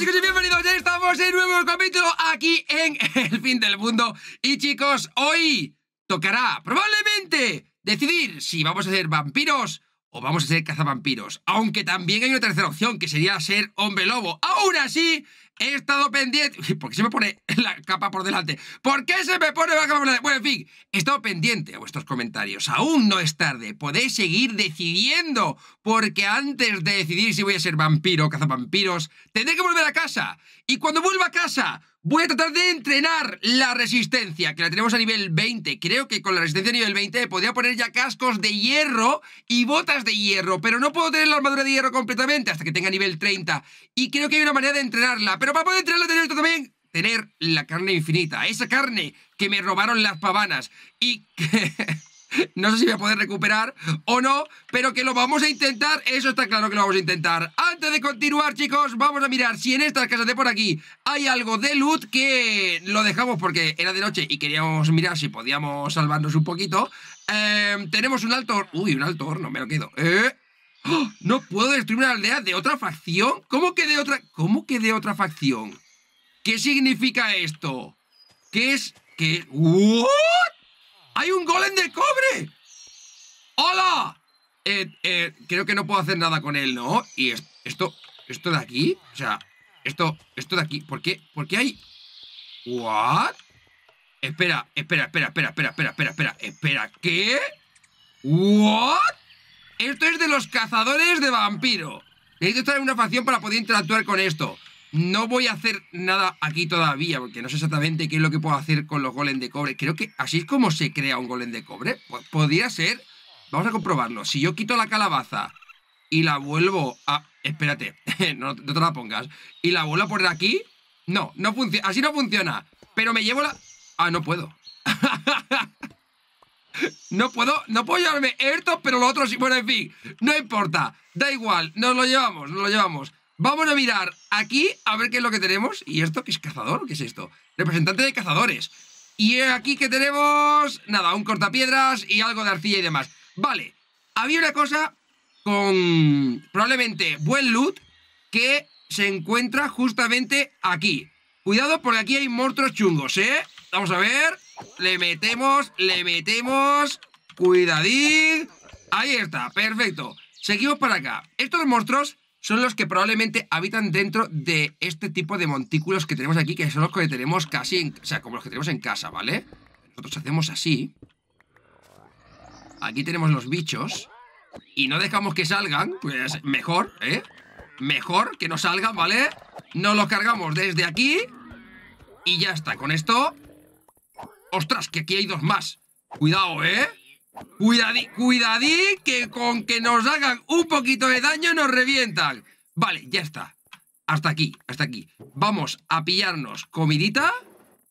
chicos y bienvenidos, ya estamos en un nuevo capítulo aquí en El Fin del Mundo Y chicos, hoy tocará probablemente decidir si vamos a ser vampiros o vamos a ser cazavampiros Aunque también hay una tercera opción que sería ser hombre lobo Aún así, He estado pendiente. ¿Por qué se me pone la capa por delante? ¿Por qué se me pone la capa por delante? Bueno, en fin, he estado pendiente a vuestros comentarios. Aún no es tarde. Podéis seguir decidiendo. Porque antes de decidir si voy a ser vampiro o cazavampiros, tendré que volver a casa. Y cuando vuelva a casa, Voy a tratar de entrenar la resistencia, que la tenemos a nivel 20. Creo que con la resistencia a nivel 20 podría poner ya cascos de hierro y botas de hierro, pero no puedo tener la armadura de hierro completamente hasta que tenga nivel 30. Y creo que hay una manera de entrenarla, pero para poder entrenarla tengo también tener la carne infinita, esa carne que me robaron las pavanas y que... No sé si voy a poder recuperar o no, pero que lo vamos a intentar, eso está claro que lo vamos a intentar. Antes de continuar, chicos, vamos a mirar si en estas casas de por aquí hay algo de loot que lo dejamos porque era de noche y queríamos mirar si podíamos salvarnos un poquito. Eh, tenemos un alto... Uy, un alto No me lo quedo. Eh, ¡oh! No puedo destruir una aldea de otra facción. ¿Cómo que de otra? ¿Cómo que de otra facción? ¿Qué significa esto? ¿Qué es? ¿Qué? ¿What? ¡Hay un golem de cobre! ¡Hola! Eh, eh, creo que no puedo hacer nada con él, ¿no? Y esto, esto de aquí, o sea, esto, esto de aquí, ¿por qué? ¿Por qué hay...? ¿What? Espera, espera, espera, espera, espera, espera, espera, espera, espera, ¿qué? ¿What? Esto es de los cazadores de vampiro. Necesito estar en una facción para poder interactuar con esto. No voy a hacer nada aquí todavía, porque no sé exactamente qué es lo que puedo hacer con los golems de cobre. Creo que así es como se crea un golem de cobre. podría ser... Vamos a comprobarlo. Si yo quito la calabaza y la vuelvo a... Espérate, no, te la pongas. Y la vuelvo a poner aquí... No, no funciona. Así no funciona. Pero me llevo la... Ah, no puedo. no puedo, no puedo llevarme esto, pero lo otro sí. Bueno, en fin, no importa. Da igual, nos lo llevamos, nos lo llevamos. Vamos a mirar aquí a ver qué es lo que tenemos. ¿Y esto qué es cazador? ¿Qué es esto? Representante de cazadores. Y aquí que tenemos, nada, un cortapiedras y algo de arcilla y demás. Vale, había una cosa con probablemente buen loot que se encuentra justamente aquí. Cuidado porque aquí hay monstruos chungos, ¿eh? Vamos a ver. Le metemos, le metemos. Cuidadín. Ahí está, perfecto. Seguimos para acá. Estos monstruos son los que probablemente habitan dentro de este tipo de montículos que tenemos aquí, que son los que tenemos casi, en, o sea, como los que tenemos en casa, ¿vale? Nosotros hacemos así. Aquí tenemos los bichos. Y no dejamos que salgan, pues mejor, ¿eh? Mejor que no salgan, ¿vale? Nos los cargamos desde aquí. Y ya está, con esto... ¡Ostras, que aquí hay dos más! Cuidado, ¿eh? Cuidadí, cuidadí, que con que nos hagan un poquito de daño nos revientan. Vale, ya está. Hasta aquí, hasta aquí. Vamos a pillarnos comidita,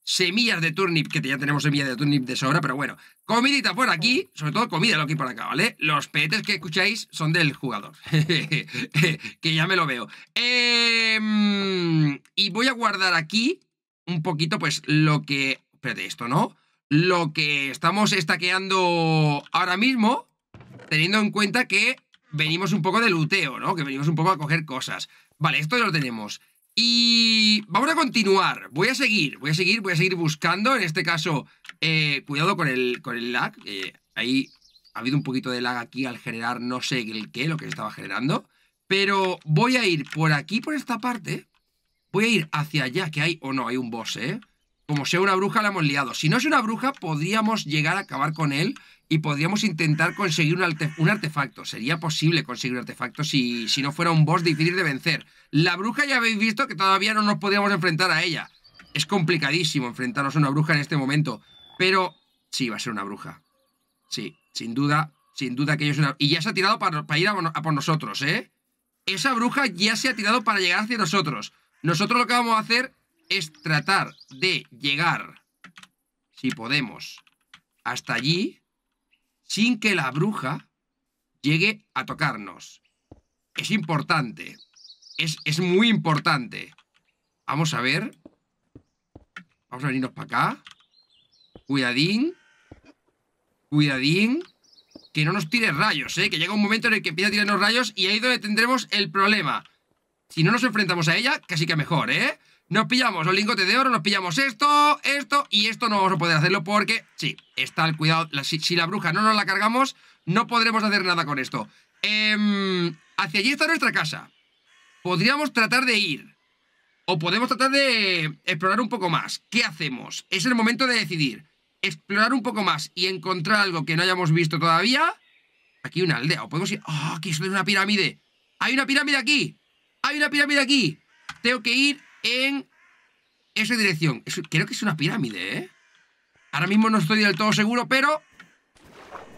semillas de turnip, que ya tenemos semillas de turnip de sobra, pero bueno. Comidita por aquí, sobre todo comida lo que hay por acá, ¿vale? Los petes que escucháis son del jugador. que ya me lo veo. Em, y voy a guardar aquí un poquito, pues, lo que... Espérate, esto, ¿no? lo que estamos estaqueando ahora mismo, teniendo en cuenta que venimos un poco de luteo, ¿no? Que venimos un poco a coger cosas. Vale, esto ya lo tenemos. Y vamos a continuar. Voy a seguir, voy a seguir, voy a seguir buscando. En este caso, eh, cuidado con el, con el lag. ahí ha habido un poquito de lag aquí al generar no sé qué, lo que estaba generando. Pero voy a ir por aquí, por esta parte. Voy a ir hacia allá, que hay... O no, hay un boss, ¿eh? como sea una bruja, la hemos liado. Si no es una bruja, podríamos llegar a acabar con él y podríamos intentar conseguir un, artefacto. Sería posible conseguir un artefacto si, si no fuera un boss difícil de vencer. La bruja ya habéis visto que todavía no nos podíamos enfrentar a ella. Es complicadísimo enfrentarnos a una bruja en este momento. Pero sí, va a ser una bruja. Sí, sin duda, sin duda que ella es una... Y ya se ha tirado para, ir a por nosotros, ¿eh? Esa bruja ya se ha tirado para llegar hacia nosotros. Nosotros lo que vamos a hacer es tratar de llegar, si podemos, hasta allí sin que la bruja llegue a tocarnos. Es importante. Es, es muy importante. Vamos a ver. Vamos a venirnos para acá. Cuidadín. Cuidadín. Que no nos tire rayos, ¿eh? Que llega un momento en el que empieza a tirarnos rayos y ahí es donde tendremos el problema. Si no nos enfrentamos a ella, casi que mejor, ¿eh? Nos pillamos los lingotes de oro, nos pillamos esto, esto y esto no vamos a poder hacerlo porque, sí, está el cuidado. si, la bruja no nos la cargamos, no podremos hacer nada con esto. Em, hacia allí está nuestra casa. Podríamos tratar de ir. O podemos tratar de explorar un poco más. ¿Qué hacemos? Es el momento de decidir. Explorar un poco más y encontrar algo que no hayamos visto todavía. Aquí una aldea. O podemos ir... ¡Oh, ¡ah, aquí es una pirámide! ¡Hay una pirámide aquí! ¡Hay una pirámide aquí! Tengo que ir en esa dirección. creo que es una pirámide, ¿eh? Ahora mismo no estoy del todo seguro, pero...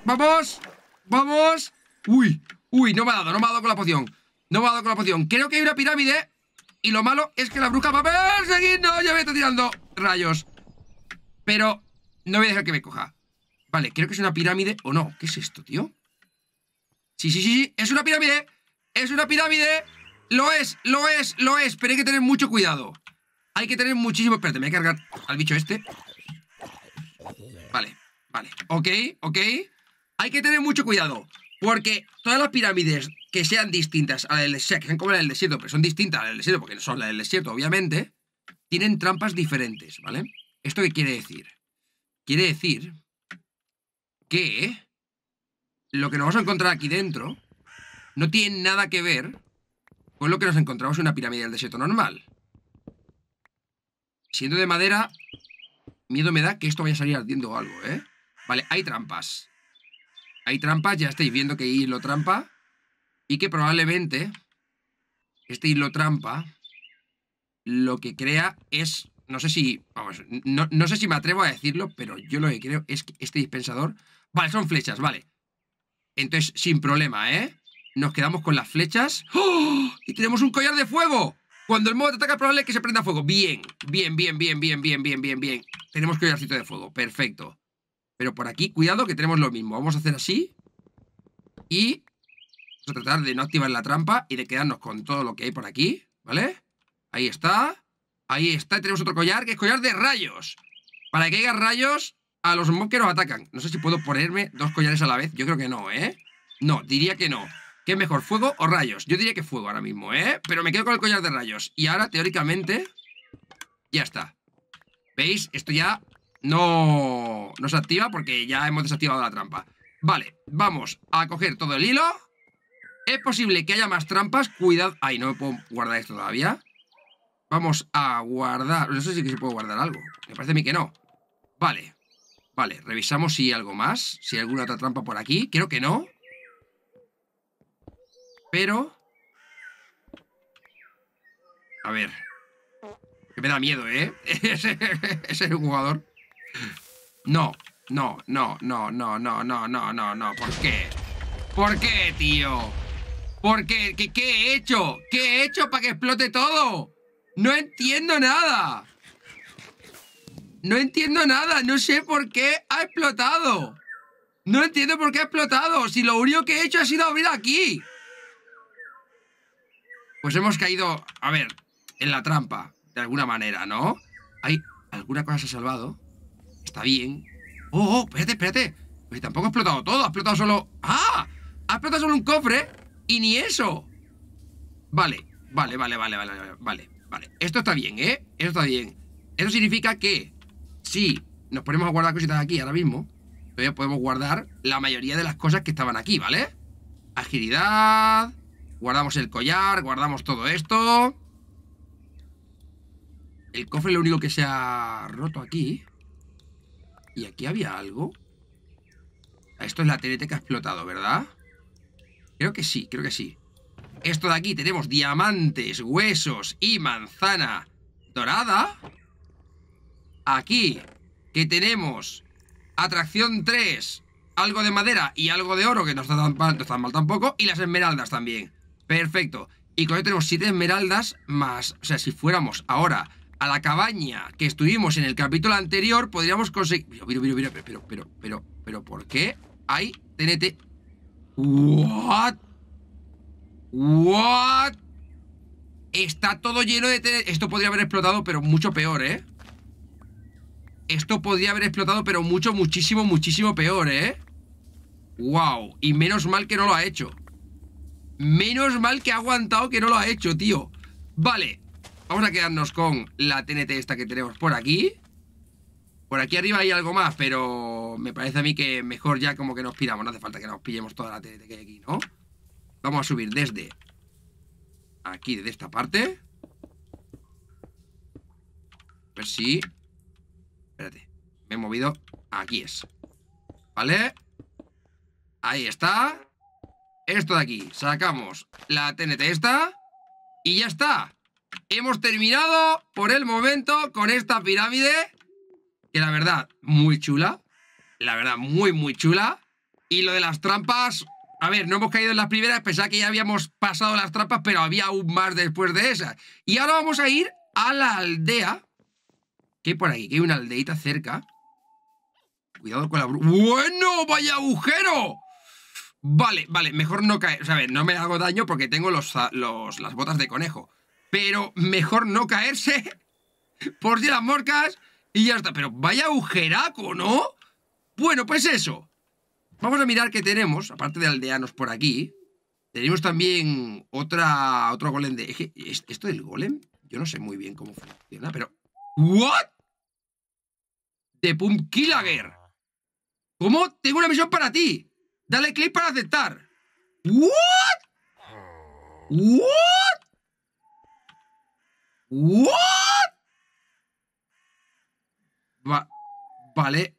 ¡Vamos! ¡Vamos! ¡Uy! ¡Uy! No me ha dado, no me ha dado con la poción. No me ha dado con la poción. Creo que hay una pirámide. Y lo malo es que la bruja va a No, Ya me está tirando rayos. Pero no voy a dejar que me coja. Vale, creo que es una pirámide o no. ¿Qué es esto, tío? Sí, sí, sí, sí. Es una pirámide. Es una pirámide. Lo es, lo es, lo es, pero hay que tener mucho cuidado. Hay que tener muchísimo... Espérate, me voy a cargar al bicho este. Vale, vale. Ok, ok. Hay que tener mucho cuidado. Porque todas las pirámides que sean distintas a la del desierto, que sean como la del desierto, pero son distintas a la del desierto, porque son la del desierto, obviamente, tienen trampas diferentes, ¿vale? ¿Esto qué quiere decir? Quiere decir que lo que nos vamos a encontrar aquí dentro no tiene nada que ver con lo que nos encontramos en una pirámide del desierto normal. Siendo de madera, miedo me da que esto vaya a salir ardiendo algo, ¿eh? Vale, hay trampas. Hay trampas, ya estáis viendo que hay hilo trampa. Y que probablemente este hilo trampa lo que crea es... No sé si... Vamos, no, no sé si me atrevo a decirlo, pero yo lo que creo es que este dispensador... Vale, son flechas, vale. Entonces, sin problema, ¿eh? Nos quedamos con las flechas. ¡Oh! Y tenemos un collar de fuego. Cuando el modo te ataca, es probable que se prenda fuego. Bien, bien, bien, bien, bien, bien, bien, bien, bien. Tenemos collarcito de fuego. Perfecto. Pero por aquí, cuidado que tenemos lo mismo. Vamos a hacer así. Y vamos a tratar de no activar la trampa y de quedarnos con todo lo que hay por aquí. ¿Vale? Ahí está. Ahí está. Y tenemos otro collar, que es collar de rayos. Para que haya rayos a los mobs que nos atacan. No sé si puedo ponerme dos collares a la vez. Yo creo que no, ¿eh? No, diría que no mejor, fuego o rayos? Yo diría que fuego ahora mismo, ¿eh? Pero me quedo con el collar de rayos. Y ahora, teóricamente, ya está. ¿Veis? Esto ya no, no se activa porque ya hemos desactivado la trampa. Vale, vamos a coger todo el hilo. Es posible que haya más trampas. Cuidado. Ay, no me puedo guardar esto todavía. Vamos a guardar. No sé si se puede guardar algo. Me parece a mí que no. Vale. Vale, revisamos si hay algo más. Si hay alguna otra trampa por aquí. Creo que no. Pero... A ver. me da miedo, ¿eh? Ese, es un jugador. No, no, no, no, no, no, no, no, no, no. ¿Por qué? ¿Por qué, tío? ¿Por ¿Qué, qué he hecho? ¿Qué he hecho para que explote todo? No entiendo nada. No entiendo nada. No sé por qué ha explotado. No entiendo por qué ha explotado. Si lo único que he hecho ha sido abrir aquí pues hemos caído, a ver, en la trampa, de alguna manera, ¿no? Hay alguna cosa se ha salvado. Está bien. Oh, oh espérate, espérate. Pues tampoco ha explotado todo, ha explotado solo... ¡Ah! Ha explotado solo un cofre y ni eso. Vale, vale, vale, vale, vale, vale, vale. Esto está bien, ¿eh? Esto está bien. Eso significa que si nos ponemos a guardar cositas aquí ahora mismo, todavía podemos guardar la mayoría de las cosas que estaban aquí, ¿vale? Agilidad, Guardamos el collar, guardamos todo esto. El cofre lo único que se ha roto aquí. Y aquí había algo. Esto es la TNT que ha explotado, ¿verdad? Creo que sí, creo que sí. Esto de aquí tenemos diamantes, huesos y manzana dorada. Aquí, que tenemos atracción 3, algo de madera y algo de oro, que no está tan, mal tampoco, y las esmeraldas también. Perfecto. Y con eso tenemos 7 esmeraldas más. O sea, si fuéramos ahora a la cabaña que estuvimos en el capítulo anterior, podríamos conseguir. Mira, mira, mira, pero, pero, pero, pero, ¿por qué hay TNT? ¿What? ¿What? Está todo lleno de TNT. Esto podría haber explotado, pero mucho peor, ¿eh? Esto podría haber explotado, pero mucho, muchísimo, muchísimo peor, ¿eh? ¡Wow! Y menos mal que no lo ha hecho. Menos mal que ha aguantado que no lo ha hecho, tío. Vale, vamos a quedarnos con la TNT esta que tenemos por aquí. Por aquí arriba hay algo más, pero me parece a mí que mejor ya como que nos piramos. No hace falta que nos pillemos toda la TNT que hay aquí, ¿no? Vamos a subir desde aquí, desde esta parte. A ver si... Espérate, me he movido. Aquí es. ¿Vale? Ahí está esto de aquí. Sacamos la TNT esta. Y ya está. Hemos terminado por el momento con esta pirámide. Que la verdad, muy chula. La verdad, muy, muy chula. Y lo de las trampas... A ver, no hemos caído en las primeras, pensaba que ya habíamos pasado las trampas, pero había aún más después de esas. Y ahora vamos a ir a la aldea. que hay por aquí? Que hay una aldeita cerca. Cuidado con la... ¡Bueno! ¡Vaya agujero! Vale, vale, mejor no caer. O sea, a ver, no me hago daño porque tengo los, las botas de conejo. Pero mejor no caerse por si las morcas y ya está. Pero vaya agujeraco, ¿no? Bueno, pues eso. Vamos a mirar qué tenemos, aparte de aldeanos por aquí. Tenemos también otra, otro golem de... ¿Esto del golem? Yo no sé muy bien cómo funciona, pero... ¿What? De Pumpkilager. ¿Cómo? Tengo una misión para ti. Dale clic para aceptar. What? What? What? vale.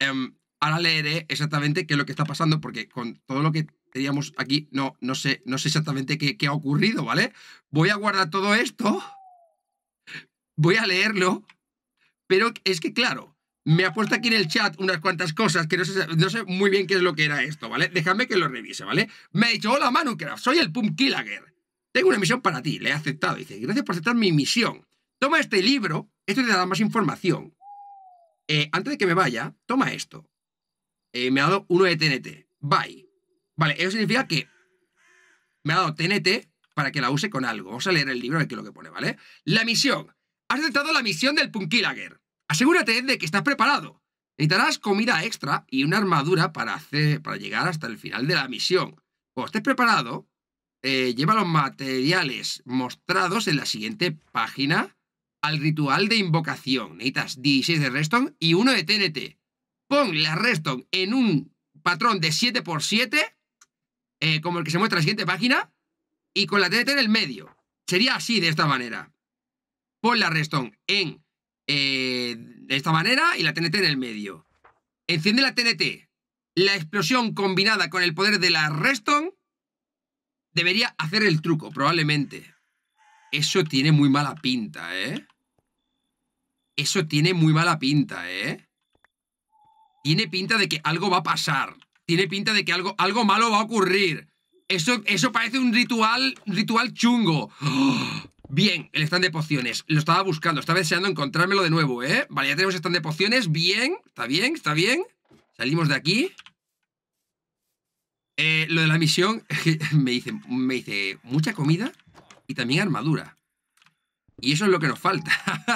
Em, ahora leeré exactamente qué es lo que está pasando porque con todo lo que teníamos aquí no, no, sé, no sé exactamente qué ha ocurrido, ¿vale? Voy a guardar todo esto. Voy a leerlo. Pero es que claro, me ha puesto aquí en el chat unas cuantas cosas que no sé, muy bien qué es lo que era esto, ¿vale? Déjame que lo revise, ¿vale? Me ha dicho, hola Manucraft, soy el Killager. Tengo una misión para ti, le he aceptado. Dice, gracias por aceptar mi misión. Toma este libro, esto te dará más información. Eh, antes de que me vaya, toma esto. Eh, me ha dado uno de TNT. Bye. Vale, eso significa que me ha dado TNT para que la use con algo. Vamos a leer el libro, aquí lo que pone, ¿vale? La misión. Has aceptado la misión del Killager. Asegúrate de que estás preparado. Necesitarás comida extra y una armadura para, hacer, para llegar hasta el final de la misión. Cuando estés preparado, eh, lleva los materiales mostrados en la siguiente página al ritual de invocación. Necesitas 16 de Reston y uno de TNT. Pon la Reston en un patrón de 7x7, eh, como el que se muestra en la siguiente página, y con la TNT en el medio. Sería así, de esta manera. Pon la Reston en eh, de esta manera y la TNT en el medio. Enciende la TNT. La explosión combinada con el poder de la Reston debería hacer el truco, probablemente. Eso tiene muy mala pinta, ¿eh? Eso tiene muy mala pinta, ¿eh? Tiene pinta de que algo va a pasar. Tiene pinta de que algo, algo malo va a ocurrir. Eso, eso parece un ritual, ritual chungo. ¡Oh! Bien, el stand de pociones. Lo estaba buscando, estaba deseando encontrármelo de nuevo, ¿eh? Vale, ya tenemos stand de pociones. Bien, está bien, está bien. Salimos de aquí. Eh, lo de la misión me dice, me dice mucha comida y también armadura. Y eso es lo que nos falta.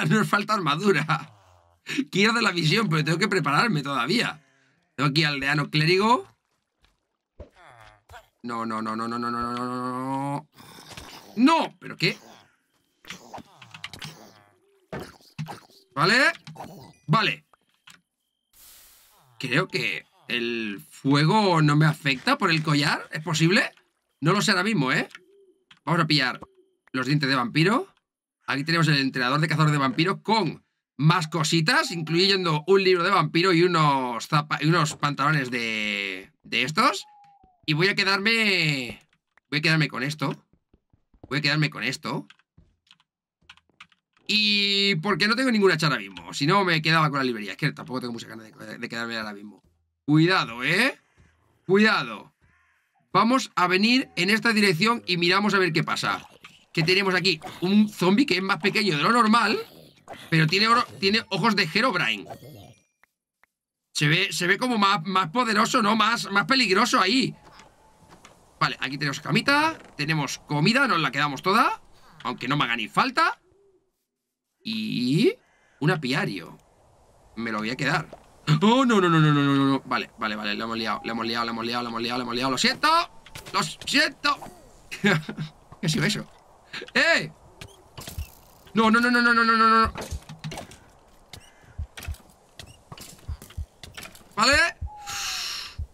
nos falta armadura. Quiero de la misión, pero tengo que prepararme todavía. Tengo aquí aldeano clérigo. No, no, no, no, no, no, no, no, no. No, pero qué ¿Vale? Vale. Creo que el fuego no me afecta por el collar. ¿Es posible? No lo sé ahora mismo, ¿eh? Vamos a pillar los dientes de vampiro. Aquí tenemos el entrenador de cazadores de vampiro con más cositas, incluyendo un libro de vampiro y unos, unos pantalones de, de estos. Y voy a quedarme... Voy a quedarme con esto. Voy a quedarme con esto. Y porque no tengo ninguna chara mismo. Si no, me quedaba con la librería. Es que tampoco tengo mucha ganas de, quedarme ahora mismo. Cuidado, ¿eh? Cuidado. Vamos a venir en esta dirección y miramos a ver qué pasa. Que tenemos aquí un zombie que es más pequeño de lo normal, pero tiene, tiene ojos de Herobrine. Se ve, se ve como más, más poderoso, ¿no? Más, más peligroso ahí. Vale, aquí tenemos camita, tenemos comida, nos la quedamos toda, aunque no me haga ni falta. Y un apiario. Me lo voy a quedar. ¡Oh, no, no, no, no, no, no, no! Vale, vale, vale, lo hemos liado, lo hemos liado, lo hemos liado, lo hemos liado, lo hemos liado. ¡Lo siento! ¡Lo siento! ¿Qué ha sido eso? ¡Eh! No, no, no, no, no, no, no, no, no. ¿Vale?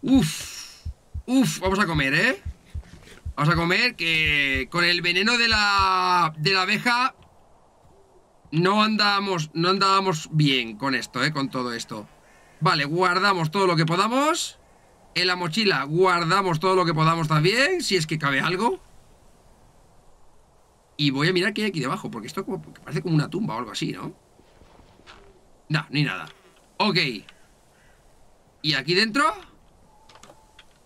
Uf. Uf, vamos a comer, ¿eh? Vamos a comer que con el veneno de la, de la abeja no andábamos, no andábamos bien con esto, ¿eh? Con todo esto. Vale, guardamos todo lo que podamos. En la mochila guardamos todo lo que podamos también, si es que cabe algo. Y voy a mirar qué hay aquí debajo, porque esto parece como una tumba o algo así, ¿no? No, ni nada. Ok. ¿Y aquí dentro?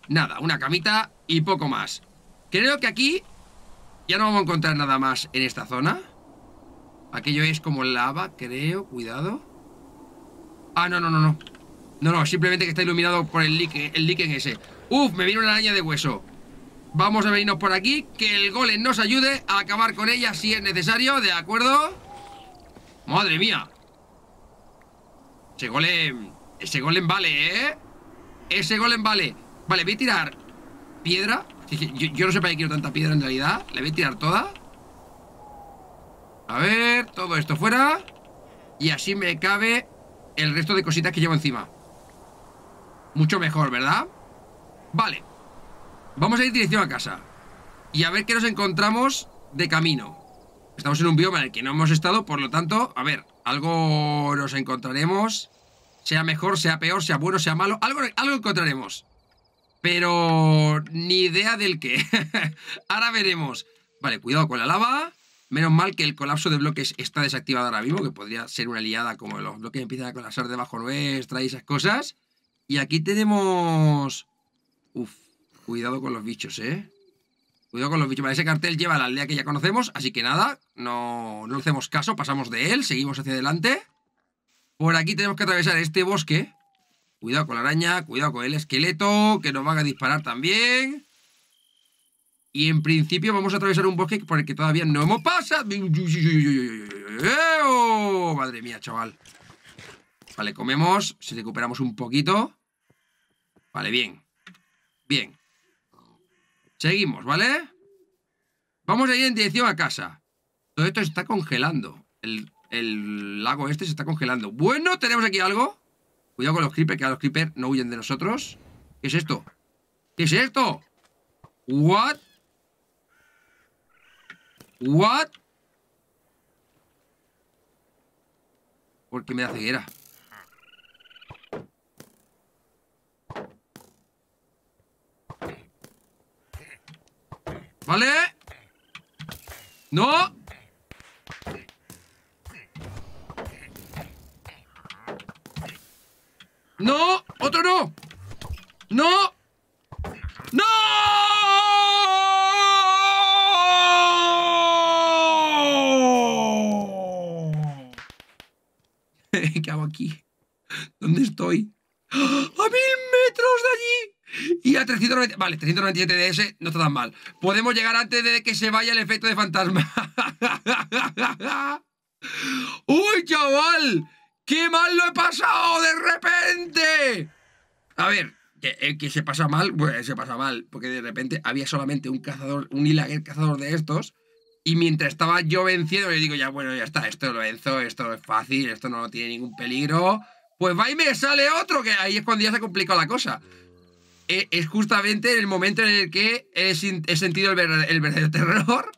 Nada, una camita y poco más. Creo que aquí ya no vamos a encontrar nada más en esta zona. Aquello es como lava, creo. Cuidado. Ah, no, no, no, no. No, no, simplemente que está iluminado por el líquen, el ese. Uf, me viene una araña de hueso. Vamos a venirnos por aquí. Que el golem nos ayude a acabar con ella si es necesario, ¿de acuerdo? ¡Madre mía! Ese golem... Ese golem vale, ¿eh? Ese golem vale. Vale, voy a tirar piedra. Yo, yo no sé para qué quiero tanta piedra en realidad. Le voy a tirar toda. A ver, todo esto fuera. Y así me cabe el resto de cositas que llevo encima. Mucho mejor, ¿verdad? Vale. Vamos a ir dirección a casa. Y a ver qué nos encontramos de camino. Estamos en un bioma en el que no hemos estado, por lo tanto, a ver, algo nos encontraremos. Sea mejor, sea peor, sea bueno, sea malo, algo, algo encontraremos. Pero ni idea del qué. Ahora veremos. Vale, cuidado con la lava. Menos mal que el colapso de bloques está desactivado ahora mismo, que podría ser una liada como los bloques empiezan a colapsar debajo nuestra y esas cosas. Y aquí tenemos... Uf, cuidado con los bichos, ¿eh? Cuidado con los bichos. Vale, ese cartel lleva a la aldea que ya conocemos, así que nada, no, no hacemos caso, pasamos de él, seguimos hacia adelante. Por aquí tenemos que atravesar este bosque. Cuidado con la araña, cuidado con el esqueleto, que nos van a disparar también. Y en principio vamos a atravesar un bosque por el que todavía no hemos pasado. Madre mía, chaval. Vale, comemos. Si recuperamos un poquito. Vale, bien. Bien. Seguimos, ¿vale? Vamos a ir en dirección a casa. Todo esto se está congelando. El, el lago este se está congelando. Bueno, tenemos aquí algo. Cuidado con los creepers, que a los creepers no huyen de nosotros. ¿Qué es esto? ¿Qué es esto? ¿What? ¿What? Porque me da ceguera. ¿Vale? ¡No! ¡No! ¡Otro no! ¡No! ¡No! aquí? ¿Dónde estoy? ¡A mil metros de allí! Y a 397... Vale, 397 DS no está tan mal. Podemos llegar antes de que se vaya el efecto de fantasma. ¡Uy, chaval! ¡Qué mal lo he pasado de repente! A ver, el que se pasa mal, bueno, se pasa mal, porque de repente había solamente un cazador, un hilaguer cazador de estos, y mientras estaba yo venciendo, le digo, ya bueno, ya está, esto lo venzo, esto es fácil, esto no tiene ningún peligro. Pues va y me sale otro, que ahí es cuando ya se complica la cosa. E, es justamente el momento en el que he sentido el verdadero terror.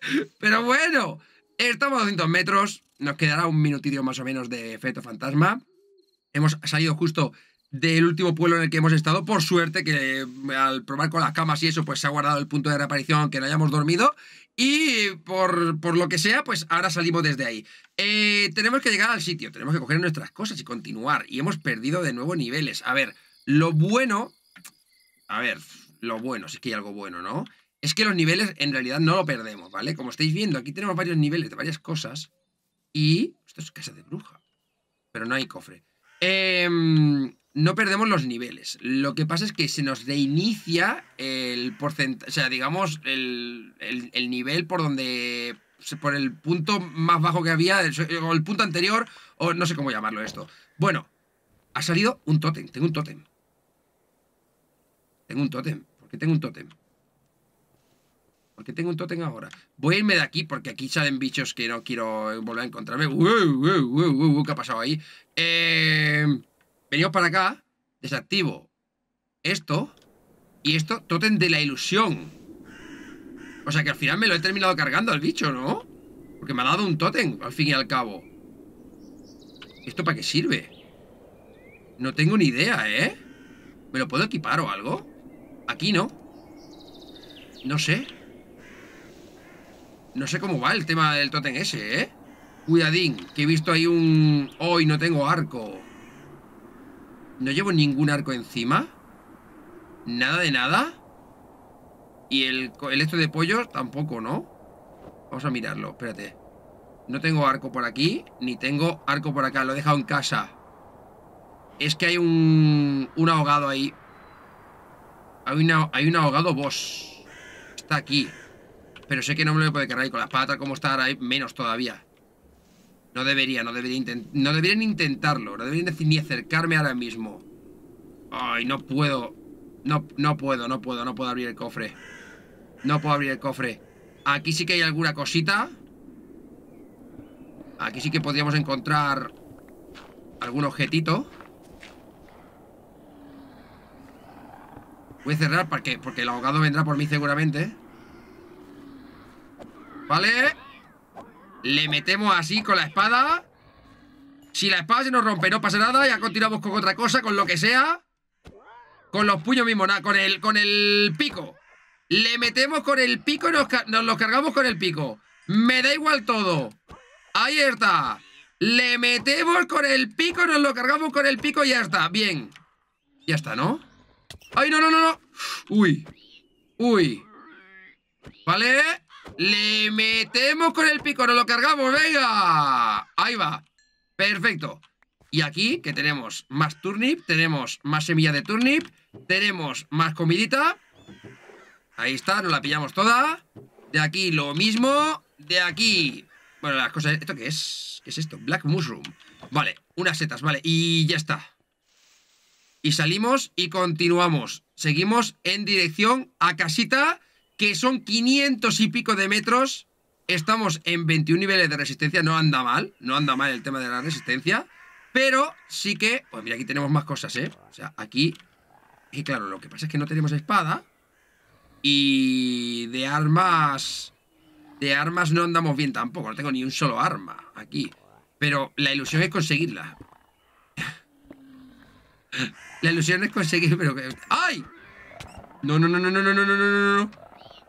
Pero bueno, estamos a 200 metros, nos quedará un minutillo más o menos de efecto fantasma. Hemos salido justo del último pueblo en el que hemos estado. Por suerte que al probar con las camas y eso, pues se ha guardado el punto de reaparición aunque no hayamos dormido. Y por, lo que sea, pues ahora salimos desde ahí. Eh, tenemos que llegar al sitio, tenemos que coger nuestras cosas y continuar. Y hemos perdido de nuevo niveles. A ver, lo bueno... A ver, lo bueno, si es que hay algo bueno, ¿no? Es que los niveles en realidad no lo perdemos, ¿vale? Como estáis viendo, aquí tenemos varios niveles de varias cosas. Y... Esto es casa de bruja. Pero no hay cofre. Eh, no perdemos los niveles. Lo que pasa es que se nos reinicia el porcentaje, o sea, digamos, el, nivel por donde, por el punto más bajo que había, o el punto anterior, o no sé cómo llamarlo esto. Bueno, ha salido un tótem, tengo un tótem. Tengo un tótem, ¿por qué tengo un tótem? ¿Por qué tengo un tótem ahora? Voy a irme de aquí porque aquí salen bichos que no quiero volver a encontrarme. ¿Qué ha pasado ahí? Eh... Venimos para acá, desactivo esto y esto, totem de la ilusión. O sea que al final me lo he terminado cargando al bicho, ¿no? Porque me ha dado un totem, al fin y al cabo. ¿Esto para qué sirve? No tengo ni idea, ¿eh? ¿Me lo puedo equipar o algo? Aquí no. No sé. No sé cómo va el tema del totem ese, ¿eh? Cuidadín, que he visto ahí un... Hoy no tengo arco. No llevo ningún arco encima. Nada de nada. Y el, el esto de pollos tampoco, ¿no? Vamos a mirarlo, espérate. No tengo arco por aquí, ni tengo arco por acá. Lo he dejado en casa. Es que hay un, ahogado ahí. Hay, un ahogado boss. Está aquí. Pero sé que no me lo puede cargar ahí con la patas como está ahí, menos todavía. No debería, no debería no deberían intentarlo. No deberían decir ni acercarme ahora mismo. Ay, no puedo. No, no puedo, no puedo, no puedo abrir el cofre. No puedo abrir el cofre. Aquí sí que hay alguna cosita. Aquí sí que podríamos encontrar algún objetito. Voy a cerrar porque, porque el abogado vendrá por mí seguramente. Vale. Le metemos así con la espada. Si la espada se nos rompe, no pasa nada. Ya continuamos con otra cosa, con lo que sea. Con los puños mismo, nada. Con el, con el pico. Le metemos con el pico y nos, nos cargamos con el pico. Me da igual todo. Ahí está. Le metemos con el pico, nos lo cargamos con el pico y ya está. Bien. Ya está, ¿no? ¡Ay, no, no, no, no! Uy. Uy. Vale. Le metemos con el pico, nos lo cargamos, venga. Ahí va. Perfecto. Y aquí, que tenemos más turnip, tenemos más semilla de turnip, tenemos más comidita. Ahí está, nos la pillamos toda. De aquí lo mismo. De aquí... Bueno, las cosas... ¿Esto qué es? ¿Qué es esto? Black mushroom. Vale, unas setas, vale. Y ya está. Y salimos y continuamos. Seguimos en dirección a casita que son 500 y pico de metros. Estamos en 21 niveles de resistencia, no anda mal, no anda mal el tema de la resistencia, pero sí que, pues mira, aquí tenemos más cosas, ¿eh? O sea, aquí, y claro, lo que pasa es que no tenemos espada y de armas, de armas no andamos bien tampoco, no tengo ni un solo arma aquí, pero la ilusión es conseguirla. la ilusión es conseguir, pero que... ¡Ay! No, no, no, no, no, no, no, no, no, no.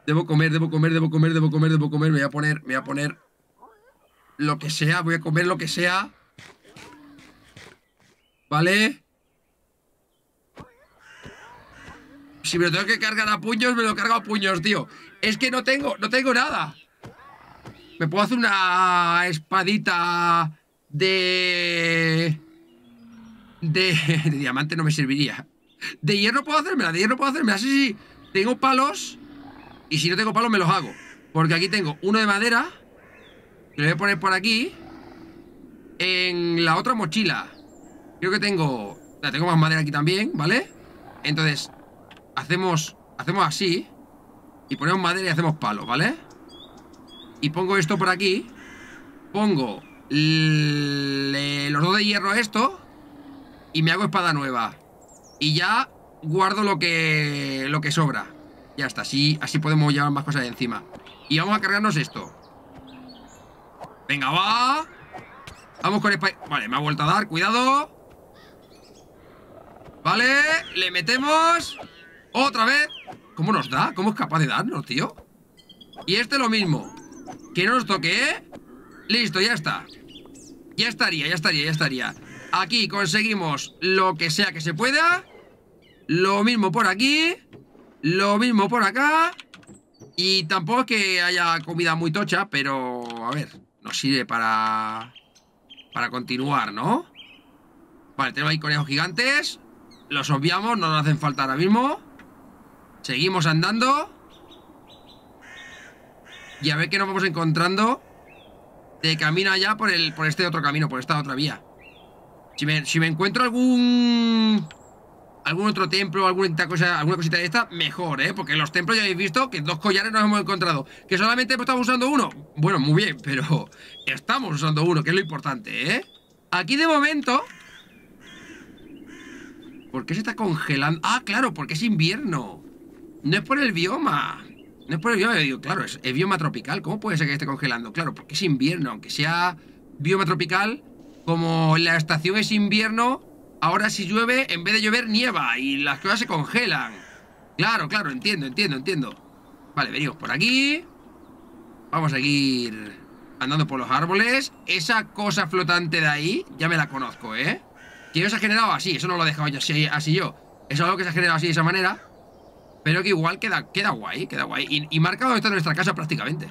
Debo comer, debo comer, debo comer, debo comer, debo comer. Me voy a poner, me voy a poner lo que sea. Voy a comer lo que sea. ¿Vale? Si me lo tengo que cargar a puños, me lo cargo a puños, tío. Es que no tengo, no tengo nada. Me puedo hacer una espadita de... De, de diamante no me serviría. De hierro puedo hacérmela, de hierro puedo hacérmela. Sí, sí. Tengo palos y si no tengo palos, me los hago. Porque aquí tengo uno de madera. Que lo voy a poner por aquí. En la otra mochila. Creo que tengo... tengo más madera aquí también, ¿vale? Entonces, hacemos, hacemos así. Y ponemos madera y hacemos palos, ¿vale? Y pongo esto por aquí. Pongo los dos de hierro a esto. Y me hago espada nueva. Y ya guardo lo que, lo que sobra. Ya está, así, así podemos llevar más cosas de encima. Y vamos a cargarnos esto. Venga, va. Vamos con el... Vale, me ha vuelto a dar, cuidado. Vale, le metemos. Otra vez. ¿Cómo nos da? ¿Cómo es capaz de darnos, tío? Y este lo mismo. Que no nos toque, ¿eh? Listo, ya está. Ya estaría, ya estaría, ya estaría. Aquí conseguimos lo que sea que se pueda. Lo mismo por aquí. Lo mismo por acá. Y tampoco que haya comida muy tocha, pero a ver, nos sirve para, para continuar, ¿no? Vale, tenemos ahí conejos gigantes. Los obviamos, no nos hacen falta ahora mismo. Seguimos andando. Y a ver qué nos vamos encontrando de camino allá por, el, por este otro camino, por esta otra vía. si me encuentro algún algún otro templo, alguna cosa, alguna cosita de esta, mejor, ¿eh? Porque los templos ya habéis visto que dos collares nos hemos encontrado. Que solamente estamos usando uno. Bueno, muy bien, pero estamos usando uno, que es lo importante, ¿eh? Aquí de momento... ¿Por qué se está congelando? Ah, claro, porque es invierno. No es por el bioma. No es por el bioma, claro, es, es bioma tropical. ¿Cómo puede ser que esté congelando? Claro, porque es invierno, aunque sea bioma tropical, como la estación es invierno, Ahora si llueve, en vez de llover, nieva y las cosas se congelan. Claro, claro, entiendo, entiendo, entiendo. Vale, venimos por aquí. Vamos a seguir andando por los árboles. Esa cosa flotante de ahí, ya me la conozco, ¿eh? Que no se ha generado así, eso no lo he dejado yo así, así yo. Eso es algo que se ha generado así de esa manera. Pero que igual queda, queda guay, queda guay. Y, y marca donde está nuestra casa prácticamente.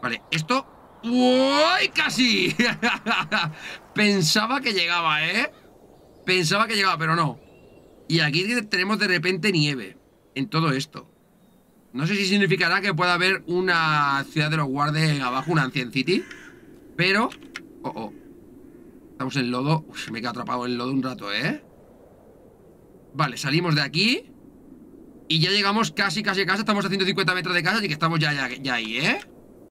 Vale, esto... ¡Uy! ¡Casi! Pensaba que llegaba, ¿eh? Pensaba que llegaba, pero no. Y aquí tenemos de repente nieve en todo esto. No sé si significará que pueda haber una ciudad de los guardes abajo, una Ancient City. Pero... Oh, oh. Estamos en lodo. Uf, me he quedado atrapado en lodo un rato, ¿eh? Vale, salimos de aquí. Y ya llegamos casi, casi a casa. Estamos a 150 metros de casa y que estamos ya, ya, ya ahí, ¿eh?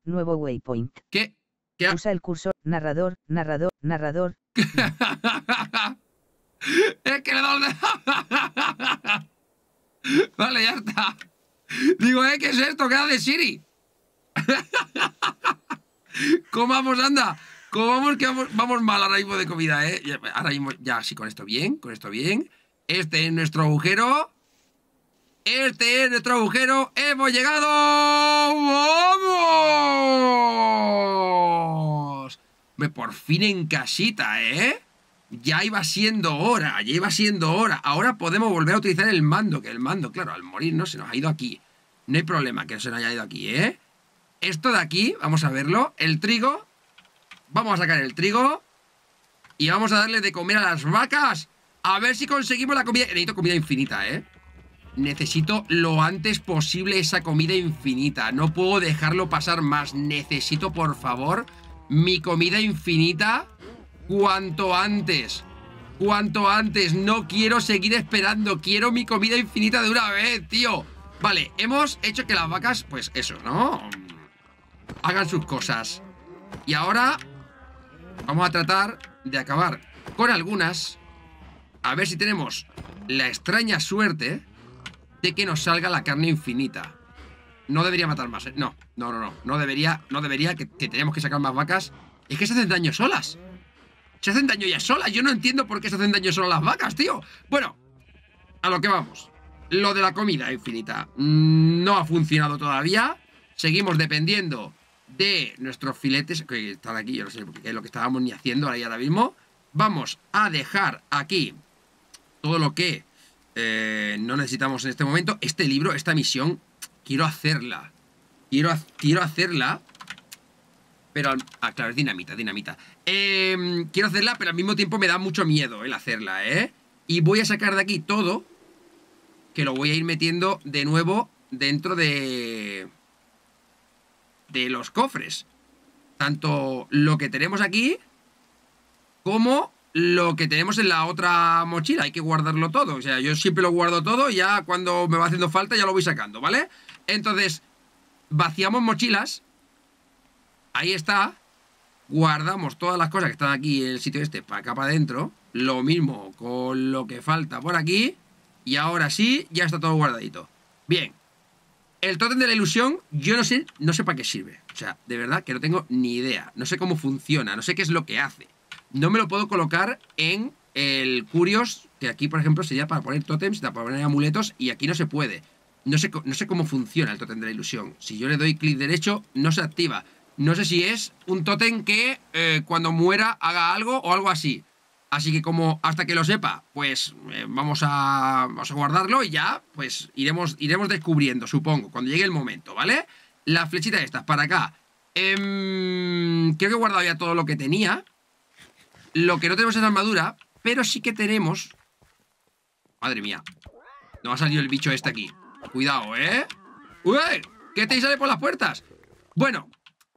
Nuevo waypoint. ¿Qué? ¿Qué? Usa el cursor. Narrador, narrador, narrador. Es que le doy... Vale, ya está. Digo, ¿eh? ¿Qué es esto? ¿Qué hace Siri? ¿Cómo vamos, anda. Comamos que vamos, vamos, mal ahora mismo de comida, ¿eh? Ahora mismo, ya, sí, con esto bien, con esto bien. Este es nuestro agujero. Este es nuestro agujero. ¡Hemos llegado! ¡Vamos! Por fin en casita, ¿eh? ya iba siendo hora, ya iba siendo hora. Ahora podemos volver a utilizar el mando, que el mando, claro, al morir no se nos ha ido aquí. No hay problema que se nos haya ido aquí, ¿eh? Esto de aquí, vamos a verlo, el trigo. Vamos a sacar el trigo. Y vamos a darle de comer a las vacas. A ver si conseguimos la comida. Necesito comida infinita, ¿eh? Necesito lo antes posible esa comida infinita. No puedo dejarlo pasar más. Necesito, por favor, mi comida infinita cuanto antes. Cuanto antes, no quiero seguir esperando, quiero mi comida infinita de una vez, tío. Vale, hemos hecho que las vacas, pues eso, ¿no? Hagan sus cosas. Y ahora vamos a tratar de acabar con algunas. A ver si tenemos la extraña suerte de que nos salga la carne infinita. No debería matar más, ¿eh? No, no, no, no. No debería, no debería, que, que tenemos que sacar más vacas. Es que se hacen daño solas. Se hacen daño ya solas. Yo no entiendo por qué se hacen daño solo las vacas, tío. Bueno, a lo que vamos. Lo de la comida infinita mm, no ha funcionado todavía. Seguimos dependiendo de nuestros filetes, que están aquí, yo no sé por qué es lo que estábamos ni haciendo ahora, ahora mismo. Vamos a dejar aquí todo lo que eh, no necesitamos en este momento. Este libro, esta misión, quiero hacerla. Quiero, quiero hacerla pero, ah, claro, es dinamita, dinamita em, Quiero hacerla, pero al mismo tiempo me da mucho miedo el hacerla, ¿eh? Y voy a sacar de aquí todo Que lo voy a ir metiendo de nuevo dentro de... De los cofres Tanto lo que tenemos aquí Como lo que tenemos en la otra mochila Hay que guardarlo todo O sea, yo siempre lo guardo todo Y ya cuando me va haciendo falta ya lo voy sacando, ¿vale? Entonces, vaciamos mochilas Ahí está. Guardamos todas las cosas que están aquí en el sitio este para acá para adentro. Lo mismo con lo que falta por aquí. Y ahora sí, ya está todo guardadito. Bien. El tótem de la ilusión, yo no sé, no sé para qué sirve. O sea, de verdad que no tengo ni idea. No sé cómo funciona, no sé qué es lo que hace. No me lo puedo colocar en el Curios, que aquí, por ejemplo, sería para poner tótems, para poner amuletos, y aquí no se puede. No sé, no sé cómo funciona el tótem de la ilusión. Si yo le doy clic derecho, no se activa. No sé si es un tótem que eh, cuando muera haga algo o algo así. Así que como hasta que lo sepa, pues eh, vamos, a, a, guardarlo y ya, pues iremos, iremos descubriendo, supongo, cuando llegue el momento, ¿vale? La flechita estas, para acá. Em, creo que he guardado ya todo lo que tenía. Lo que no tenemos es armadura, pero sí que tenemos... Madre mía. No ha salido el bicho este aquí. Cuidado, ¿eh? ¡Uy! ¿Qué te sale por las puertas? Bueno,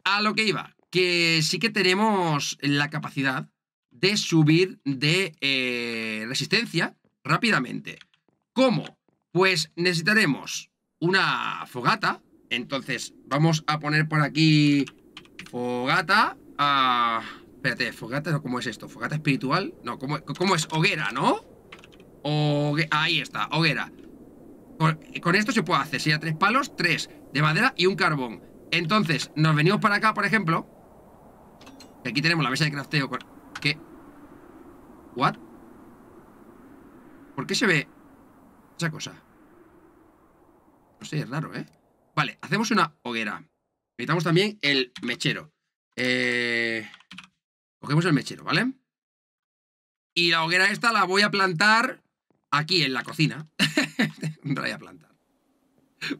a lo que iba, que sí que tenemos la capacidad de subir de eh, resistencia rápidamente. ¿Cómo? Pues necesitaremos una fogata. Entonces, vamos a poner por aquí fogata. Ah, espérate, fogata, no, ¿cómo es esto? ¿Fogata espiritual? No, ¿cómo, es? Hoguera, ¿no? ahí está, hoguera. Con, esto se puede hacer, si hay tres palos, tres de madera y un carbón. Entonces, nos venimos para acá, por ejemplo. aquí tenemos la mesa de crafteo. Con... ¿Qué? ¿What? ¿Por qué se ve esa cosa? No sé, es raro, ¿eh? Vale, hacemos una hoguera. Necesitamos también el mechero. Eh, cogemos el mechero, ¿vale? Y la hoguera esta la voy a plantar aquí en la cocina. Raya plantar.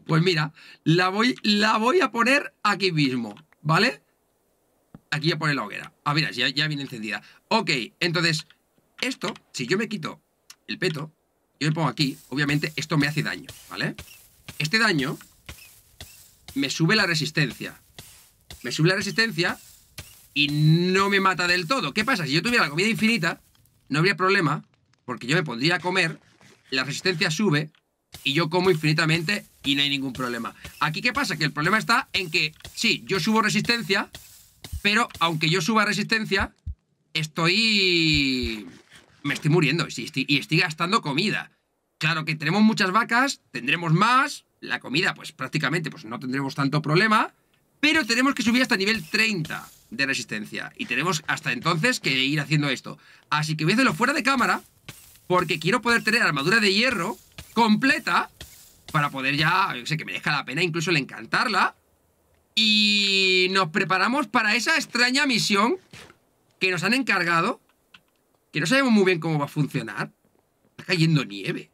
Pues mira, la voy, la voy a poner aquí mismo, ¿vale? Aquí voy a poner la hoguera. Ah, mira, ya, ya viene encendida. Ok, entonces, esto, si yo me quito el peto, yo me pongo aquí, obviamente esto me hace daño, ¿vale? Este daño me sube la resistencia. Me sube la resistencia y no me mata del todo. ¿Qué pasa? Si yo tuviera la comida infinita, no habría problema, porque yo me pondría a comer, la resistencia sube y yo como infinitamente y no hay ningún problema. Aquí, ¿qué pasa? Que el problema está en que, sí, yo subo resistencia, pero aunque yo suba resistencia, estoy... Me estoy muriendo y estoy, gastando comida. Claro que tenemos muchas vacas, tendremos más, la comida pues prácticamente pues no tendremos tanto problema, pero tenemos que subir hasta nivel 30 de resistencia y tenemos hasta entonces que ir haciendo esto. Así que voy a hacerlo fuera de cámara porque quiero poder tener armadura de hierro completa para poder ya, yo sé, que merezca la pena incluso el encantarla. Y nos preparamos para esa extraña misión que nos han encargado, que no sabemos muy bien cómo va a funcionar. Está cayendo nieve.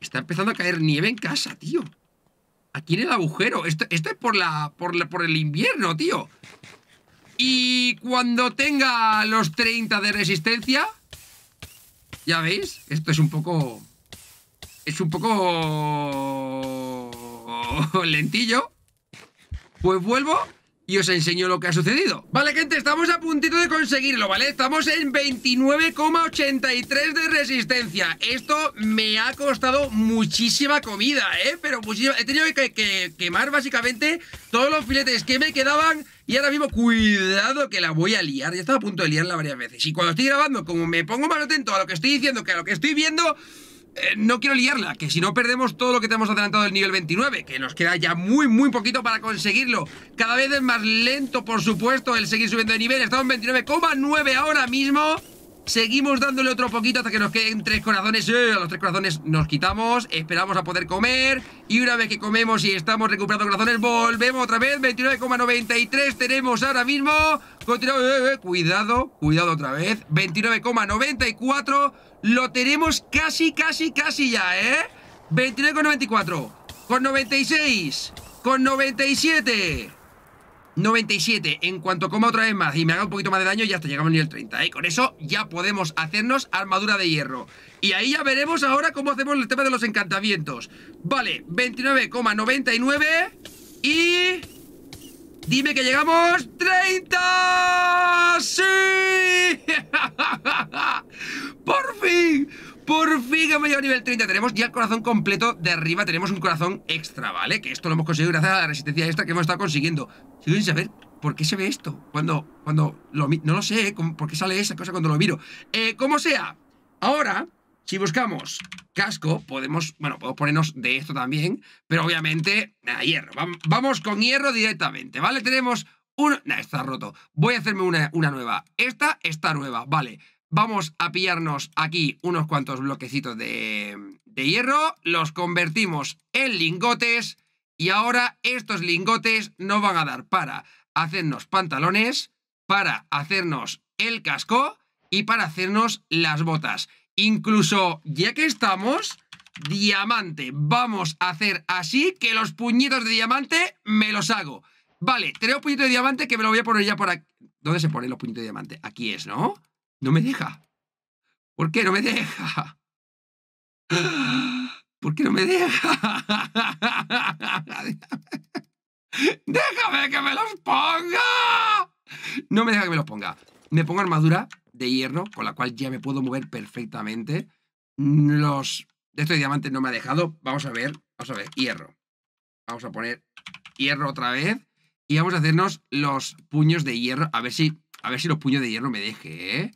Está empezando a caer nieve en casa, tío. Aquí en el agujero. Esto, es por la, por por el invierno, tío. Y cuando tenga los 30 de resistencia... Ya veis, esto es un poco es un poco lentillo, pues vuelvo y os enseño lo que ha sucedido. Vale, gente, estamos a puntito de conseguirlo, ¿vale? Estamos en 29,83 de resistencia. Esto me ha costado muchísima comida, ¿eh? Pero muchísima... He tenido que, que quemar básicamente todos los filetes que me quedaban... Y ahora mismo, cuidado que la voy a liar. Ya estaba a punto de liarla varias veces. Y cuando estoy grabando, como me pongo más atento a lo que estoy diciendo que a lo que estoy viendo, eh, no quiero liarla, que si no perdemos todo lo que tenemos adelantado del nivel 29, que nos queda ya muy, muy poquito para conseguirlo. Cada vez es más lento, por supuesto, el seguir subiendo de nivel. Estamos en 29,9 ahora mismo. Seguimos dándole otro poquito hasta que nos queden tres corazones. Eh, a los tres corazones nos quitamos, esperamos a poder comer. Y una vez que comemos y estamos recuperando corazones, volvemos otra vez. 29,93 tenemos ahora mismo. Eh, cuidado, cuidado otra vez. 29,94. Lo tenemos casi, casi, casi ya, ¿eh? 29,94. Con 96. Con 97. 97. En cuanto coma otra vez más y me haga un poquito más de daño, ya hasta llegamos al nivel 30. Y ¿eh? con eso ya podemos hacernos armadura de hierro. Y ahí ya veremos ahora cómo hacemos el tema de los encantamientos. Vale, 29,99. Y... Dime que llegamos 30. ¡Sí! ¡Por fin! ¡Por fin hemos llegado a nivel 30! Tenemos ya el corazón completo de arriba, tenemos un corazón extra, ¿vale? Que esto lo hemos conseguido gracias a la resistencia esta que hemos estado consiguiendo. Sigo sin saber por qué se ve esto cuando, cuando lo... No lo sé, eh, ¿por qué sale esa cosa cuando lo miro? Eh, como sea, ahora, si buscamos casco, podemos... Bueno, podemos ponernos de esto también, pero obviamente nada, hierro. Vamos con hierro directamente, ¿vale? Tenemos... Una... Nah, está roto. Voy a hacerme una, una nueva. Esta está nueva, vale. Vamos a pillarnos aquí unos cuantos bloquecitos de, hierro, los convertimos en lingotes y ahora estos lingotes nos van a dar para hacernos pantalones, para hacernos el casco y para hacernos las botas. Incluso, ya que estamos, diamante. Vamos a hacer así que los puñitos de diamante me los hago. Vale, tres puñitos de diamante que me lo voy a poner ya por aquí. ¿Dónde se ponen los puñitos de diamante? Aquí es, ¿no? No me deja. ¿Por qué no me deja? ¿Por qué no me deja? ¡Déjame que me los ponga! No me deja que me los ponga. Me pongo armadura de hierro, con la cual ya me puedo mover perfectamente. Los... de estos diamantes no me ha dejado. Vamos a ver, vamos a ver, hierro. Vamos a poner hierro otra vez. Y vamos a hacernos los puños de hierro. A ver si, a ver si los puños de hierro me deje, ¿eh?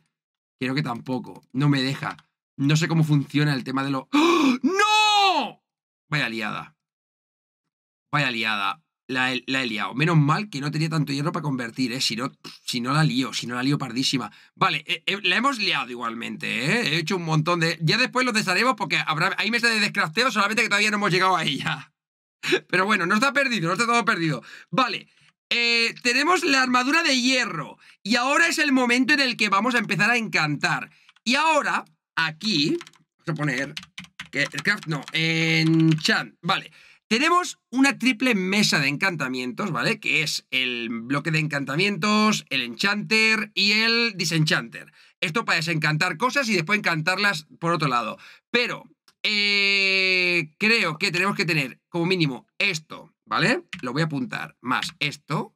Creo que tampoco. No me deja. No sé cómo funciona el tema de lo ¡No! Vaya liada. Vaya liada. La he, liado. Menos mal que no tenía tanto hierro para convertir, ¿eh? Si no, si no la lío, si no la lío pardísima. Vale, eh, eh, la hemos liado igualmente, ¿eh? He hecho un montón de... Ya después lo desharemos porque habrá... hay meses de descrafteo, solamente que todavía no hemos llegado a ella. Pero bueno, no está perdido, no está todo perdido. Vale, eh, tenemos la armadura de hierro. Y ahora es el momento en el que vamos a empezar a encantar. Y ahora, aquí, vamos a poner... Que, craft no, enchant, vale. Tenemos una triple mesa de encantamientos, ¿vale? Que es el bloque de encantamientos, el enchanter y el disenchanter. Esto para desencantar cosas y después encantarlas por otro lado. Pero eh, creo que tenemos que tener como mínimo esto, ¿vale? Lo voy a apuntar más esto.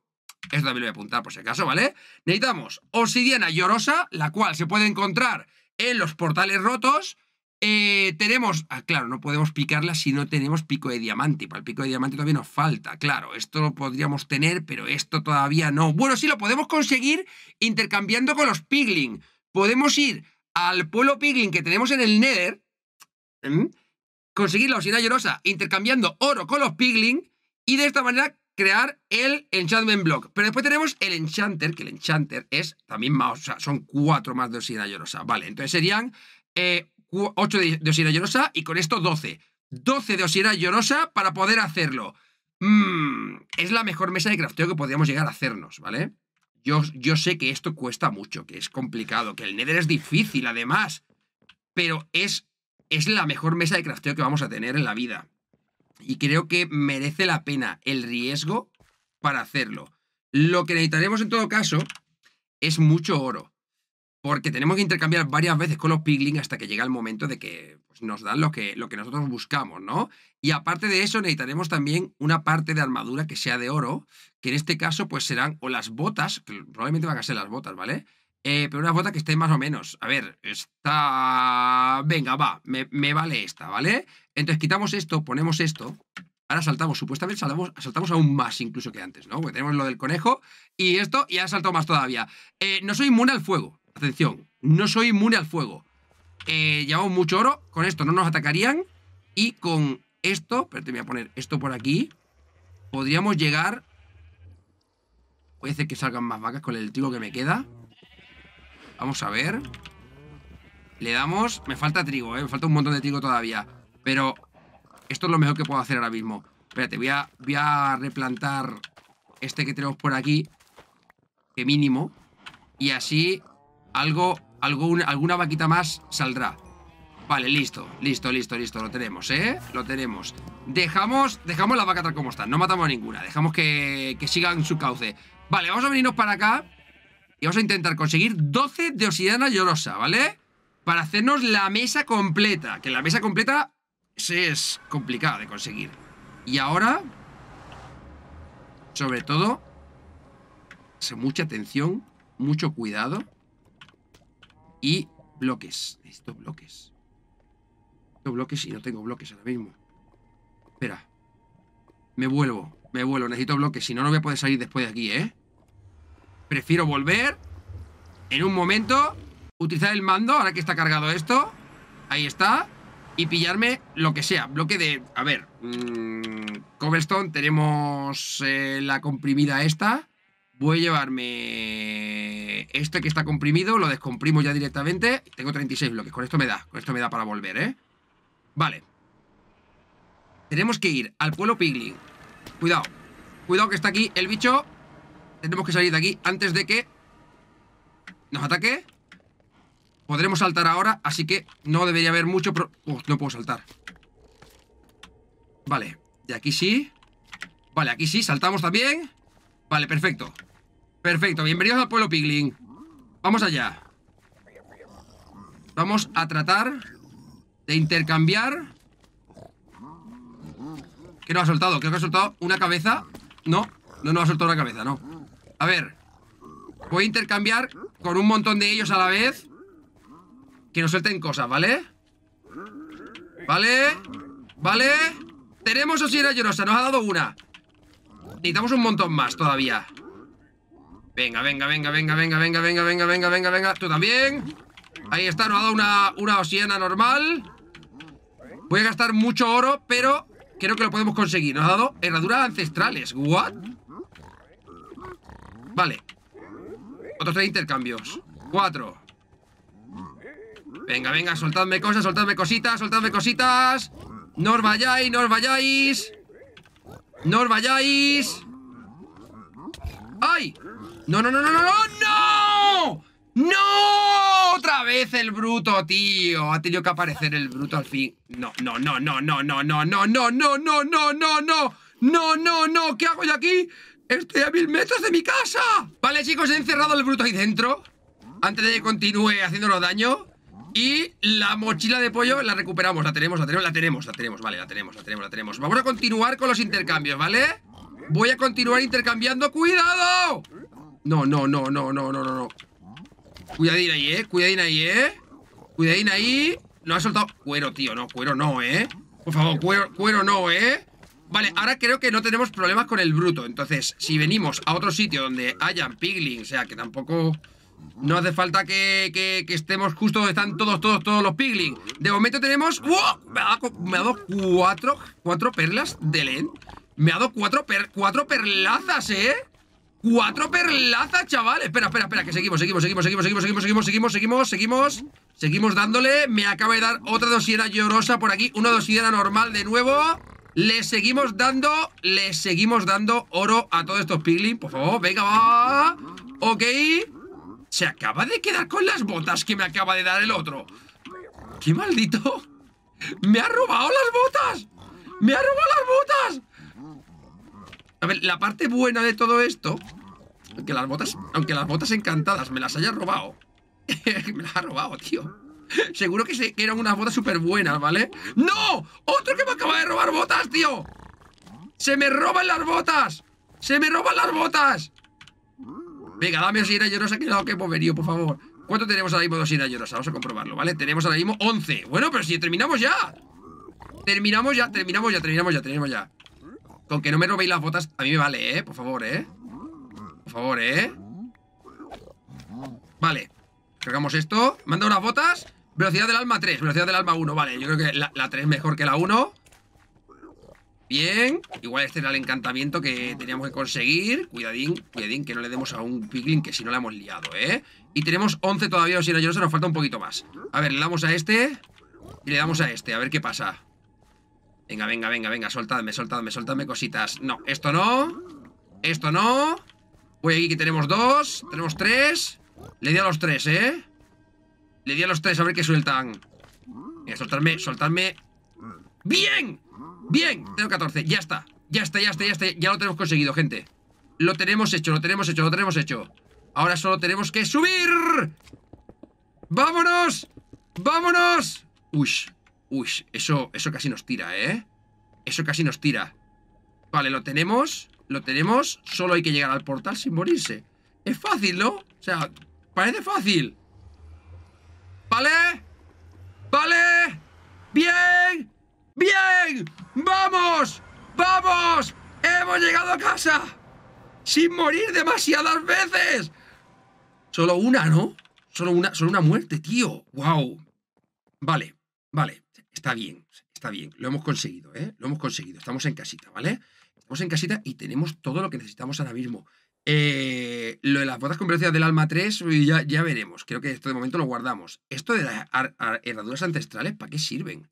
Esto también lo voy a apuntar por si acaso, ¿vale? Necesitamos obsidiana llorosa, la cual se puede encontrar en los portales rotos. Eh, tenemos, ah, claro, no podemos picarla si no tenemos pico de diamante. Para el pico de diamante todavía nos falta, claro. Esto lo podríamos tener, pero esto todavía no. Bueno, sí, lo podemos conseguir intercambiando con los pigling. Podemos ir al pueblo piglin que tenemos en el Nether, conseguir la obsidiana llorosa intercambiando oro con los pigling y de esta manera crear el Enchantment Block. Pero después tenemos el Enchanter, que el Enchanter es también más, o sea, son cuatro más de Llorosa. Vale, entonces serían eh, ocho 8 de, de Llorosa y con esto 12. 12 de osira Llorosa para poder hacerlo. Mm, es la mejor mesa de crafteo que podríamos llegar a hacernos, ¿vale? Yo, yo sé que esto cuesta mucho, que es complicado, que el Nether es difícil además, pero es, es la mejor mesa de crafteo que vamos a tener en la vida. Y creo que merece la pena el riesgo para hacerlo. Lo que necesitaremos en todo caso es mucho oro. Porque tenemos que intercambiar varias veces con los piglins hasta que llega el momento de que pues, nos dan lo que, lo que nosotros buscamos, ¿no? Y aparte de eso, necesitaremos también una parte de armadura que sea de oro, que en este caso pues serán o las botas, que probablemente van a ser las botas, ¿vale? Eh, pero una bota que esté más o menos. A ver, está Venga, va, me, vale esta, ¿vale? Entonces quitamos esto, ponemos esto, ahora saltamos, supuestamente saltamos, saltamos aún más incluso que antes, ¿no? Porque tenemos lo del conejo y esto, y ha saltado más todavía. Eh, no soy inmune al fuego, atención, no soy inmune al fuego. Eh, llevamos mucho oro, con esto no nos atacarían y con esto, pero voy a poner esto por aquí, podríamos llegar... Voy a hacer que salgan más vacas con el trigo que me queda. Vamos a ver. Le damos... Me falta trigo, ¿eh? Me falta un montón de trigo todavía. Pero esto es lo mejor que puedo hacer ahora mismo. Espérate, voy a, voy a replantar este que tenemos por aquí. Que mínimo. Y así algo, alguna vaquita más saldrá. Vale, listo, listo, listo, listo. Lo tenemos, ¿eh? Lo tenemos. Dejamos, dejamos vaca tal como está. No matamos a ninguna. Dejamos que, que sigan su cauce. Vale, vamos a venirnos para acá. Y vamos a intentar conseguir 12 de obsidiana llorosa, ¿vale? Para hacernos la mesa completa. Que la mesa completa ese es complicado de conseguir. Y ahora, sobre todo, mucha atención, mucho cuidado. Y bloques. Necesito bloques. Necesito bloques y no tengo bloques ahora mismo. Espera. Me vuelvo, me vuelvo. Necesito bloques, si no, no voy a poder salir después de aquí, ¿eh? Prefiero volver en un momento, utilizar el mando, ahora que está cargado esto. Ahí está y pillarme lo que sea. Bloque de. A ver. Mm, cobblestone, tenemos eh, la comprimida esta. Voy a llevarme este que está comprimido, lo descomprimo ya directamente. Tengo 36 bloques, con esto me da, con esto me da para volver, ¿eh? Vale. Tenemos que ir al pueblo Piglin. Cuidado, cuidado que está aquí el bicho. Tenemos que salir de aquí antes de que nos ataque. Podremos saltar ahora, así que no debería haber mucho... pero oh, no puedo saltar. Vale, de aquí sí. Vale, aquí sí, saltamos también. Vale, perfecto. Perfecto, bienvenidos al pueblo Piglin. Vamos allá. Vamos a tratar de intercambiar... ¿Qué no ha soltado? Creo que ha soltado una cabeza. No, no nos ha soltado una cabeza, no. A ver, voy a intercambiar con un montón de ellos a la vez que nos suelten cosas, ¿vale? ¿Vale? ¿Vale? Tenemos Osira Llorosa, nos ha dado una Necesitamos un montón más todavía Venga, venga, venga, venga, venga, venga, venga, venga, venga, venga, venga Tú también Ahí está, nos ha dado una, una normal Voy a gastar mucho oro, pero creo que lo podemos conseguir Nos ha dado herraduras ancestrales ¿What? Vale Otros tres intercambios Cuatro Venga, venga, soltadme cosas, soltadme cositas, soltadme cositas. No os vayáis, no os vayáis. No os vayáis. ¡Ay! ¡No, no, no, no, no, no! ¡No! ¡No! ¡Otra vez el bruto, tío! Ha tenido que aparecer el bruto al fin. No, no, no, no, no, no, no, no, no, no, no, no, no, no. No, no, no. ¿Qué hago yo aquí? Estoy a mil metros de mi casa. Vale, chicos, he encerrado al bruto ahí dentro. Antes de que continúe haciéndolo daño. Y la mochila de pollo la recuperamos, la tenemos, la tenemos, la tenemos, la tenemos, vale, la tenemos, la tenemos, la tenemos. Vamos a continuar con los intercambios, ¿vale? Voy a continuar intercambiando, ¡cuidado! No, no, no, no, no, no, no, no. Cuidadín ahí, ¿eh? Cuidadín ahí, ¿eh? Cuidadín ahí. no ha soltado. Cuero, tío, no, cuero no, ¿eh? Por favor, cuero, cuero no, ¿eh? Vale, ahora creo que no tenemos problemas con el bruto. Entonces, si venimos a otro sitio donde hayan piglings, o sea, que tampoco... No hace falta que, estemos justo donde están todos, todos, todos los piglings. De momento tenemos... ¡Wow! Me ha dado, cuatro, cuatro perlas de Len. Me ha dado cuatro, per, cuatro perlazas, ¿eh? ¡Cuatro perlazas, chavales Espera, espera, espera, que seguimos, seguimos, seguimos, seguimos, seguimos, seguimos, seguimos, seguimos, seguimos. Seguimos dándole. Me acaba de dar otra dosiera llorosa por aquí. Una dosiera normal de nuevo. Le seguimos dando, le seguimos dando oro a todos estos piglins. Por favor, venga, va. Ok. ¿Se acaba de quedar con las botas que me acaba de dar el otro? ¡Qué maldito! ¡Me ha robado las botas! ¡Me ha robado las botas! A ver, la parte buena de todo esto... Aunque las botas, aunque las botas encantadas me las haya robado... me las ha robado, tío. Seguro que, se, que eran unas botas súper buenas, ¿vale? ¡No! ¡Otro que me acaba de robar botas, tío! ¡Se me roban las botas! ¡Se me roban las botas! Venga, dame oxidad llorosa, que ha lado que hemos por favor. ¿Cuánto tenemos ahora mismo de oxidad llorosa? Vamos a comprobarlo, ¿vale? Tenemos ahora mismo 11. Bueno, pero si terminamos ya. Terminamos ya, terminamos ya, terminamos ya, terminamos ya. Con que no me robéis las botas, a mí me vale, ¿eh? Por favor, ¿eh? Por favor, ¿eh? Vale. Cargamos esto. Manda unas botas. Velocidad del alma 3, velocidad del alma 1. Vale, yo creo que la, la 3 mejor que la 1. Bien, igual este era el encantamiento que teníamos que conseguir Cuidadín, cuidadín, que no le demos a un piglin Que si no le hemos liado, ¿eh? Y tenemos 11 todavía, o si no, yo nos falta un poquito más A ver, le damos a este Y le damos a este, a ver qué pasa Venga, venga, venga, venga, soltadme, soltadme, soltadme cositas No, esto no Esto no Voy aquí que tenemos dos, tenemos tres Le di a los tres, ¿eh? Le di a los tres, a ver qué sueltan Venga, soltadme, ¡Bien! ¡Bien! Bien, tengo 14, ya está Ya está, ya está, ya está, ya lo tenemos conseguido, gente Lo tenemos hecho, lo tenemos hecho, lo tenemos hecho Ahora solo tenemos que subir ¡Vámonos! ¡Vámonos! Uy, uy, eso, eso casi nos tira, ¿eh? Eso casi nos tira Vale, lo tenemos Lo tenemos, solo hay que llegar al portal sin morirse Es fácil, ¿no? O sea, parece fácil ¿Vale? ¿Vale? ¡Bien! ¡Bien! ¡Vamos! ¡Vamos! ¡Hemos llegado a casa! ¡Sin morir demasiadas veces! Solo una, ¿no? Solo una, solo una muerte, tío. ¡Wow! Vale, vale. Está bien, está bien. Lo hemos conseguido, ¿eh? Lo hemos conseguido. Estamos en casita, ¿vale? Estamos en casita y tenemos todo lo que necesitamos ahora mismo. Eh, lo de las botas con del alma 3, ya, ya veremos. Creo que esto de momento lo guardamos. Esto de las herraduras ancestrales, ¿para qué sirven?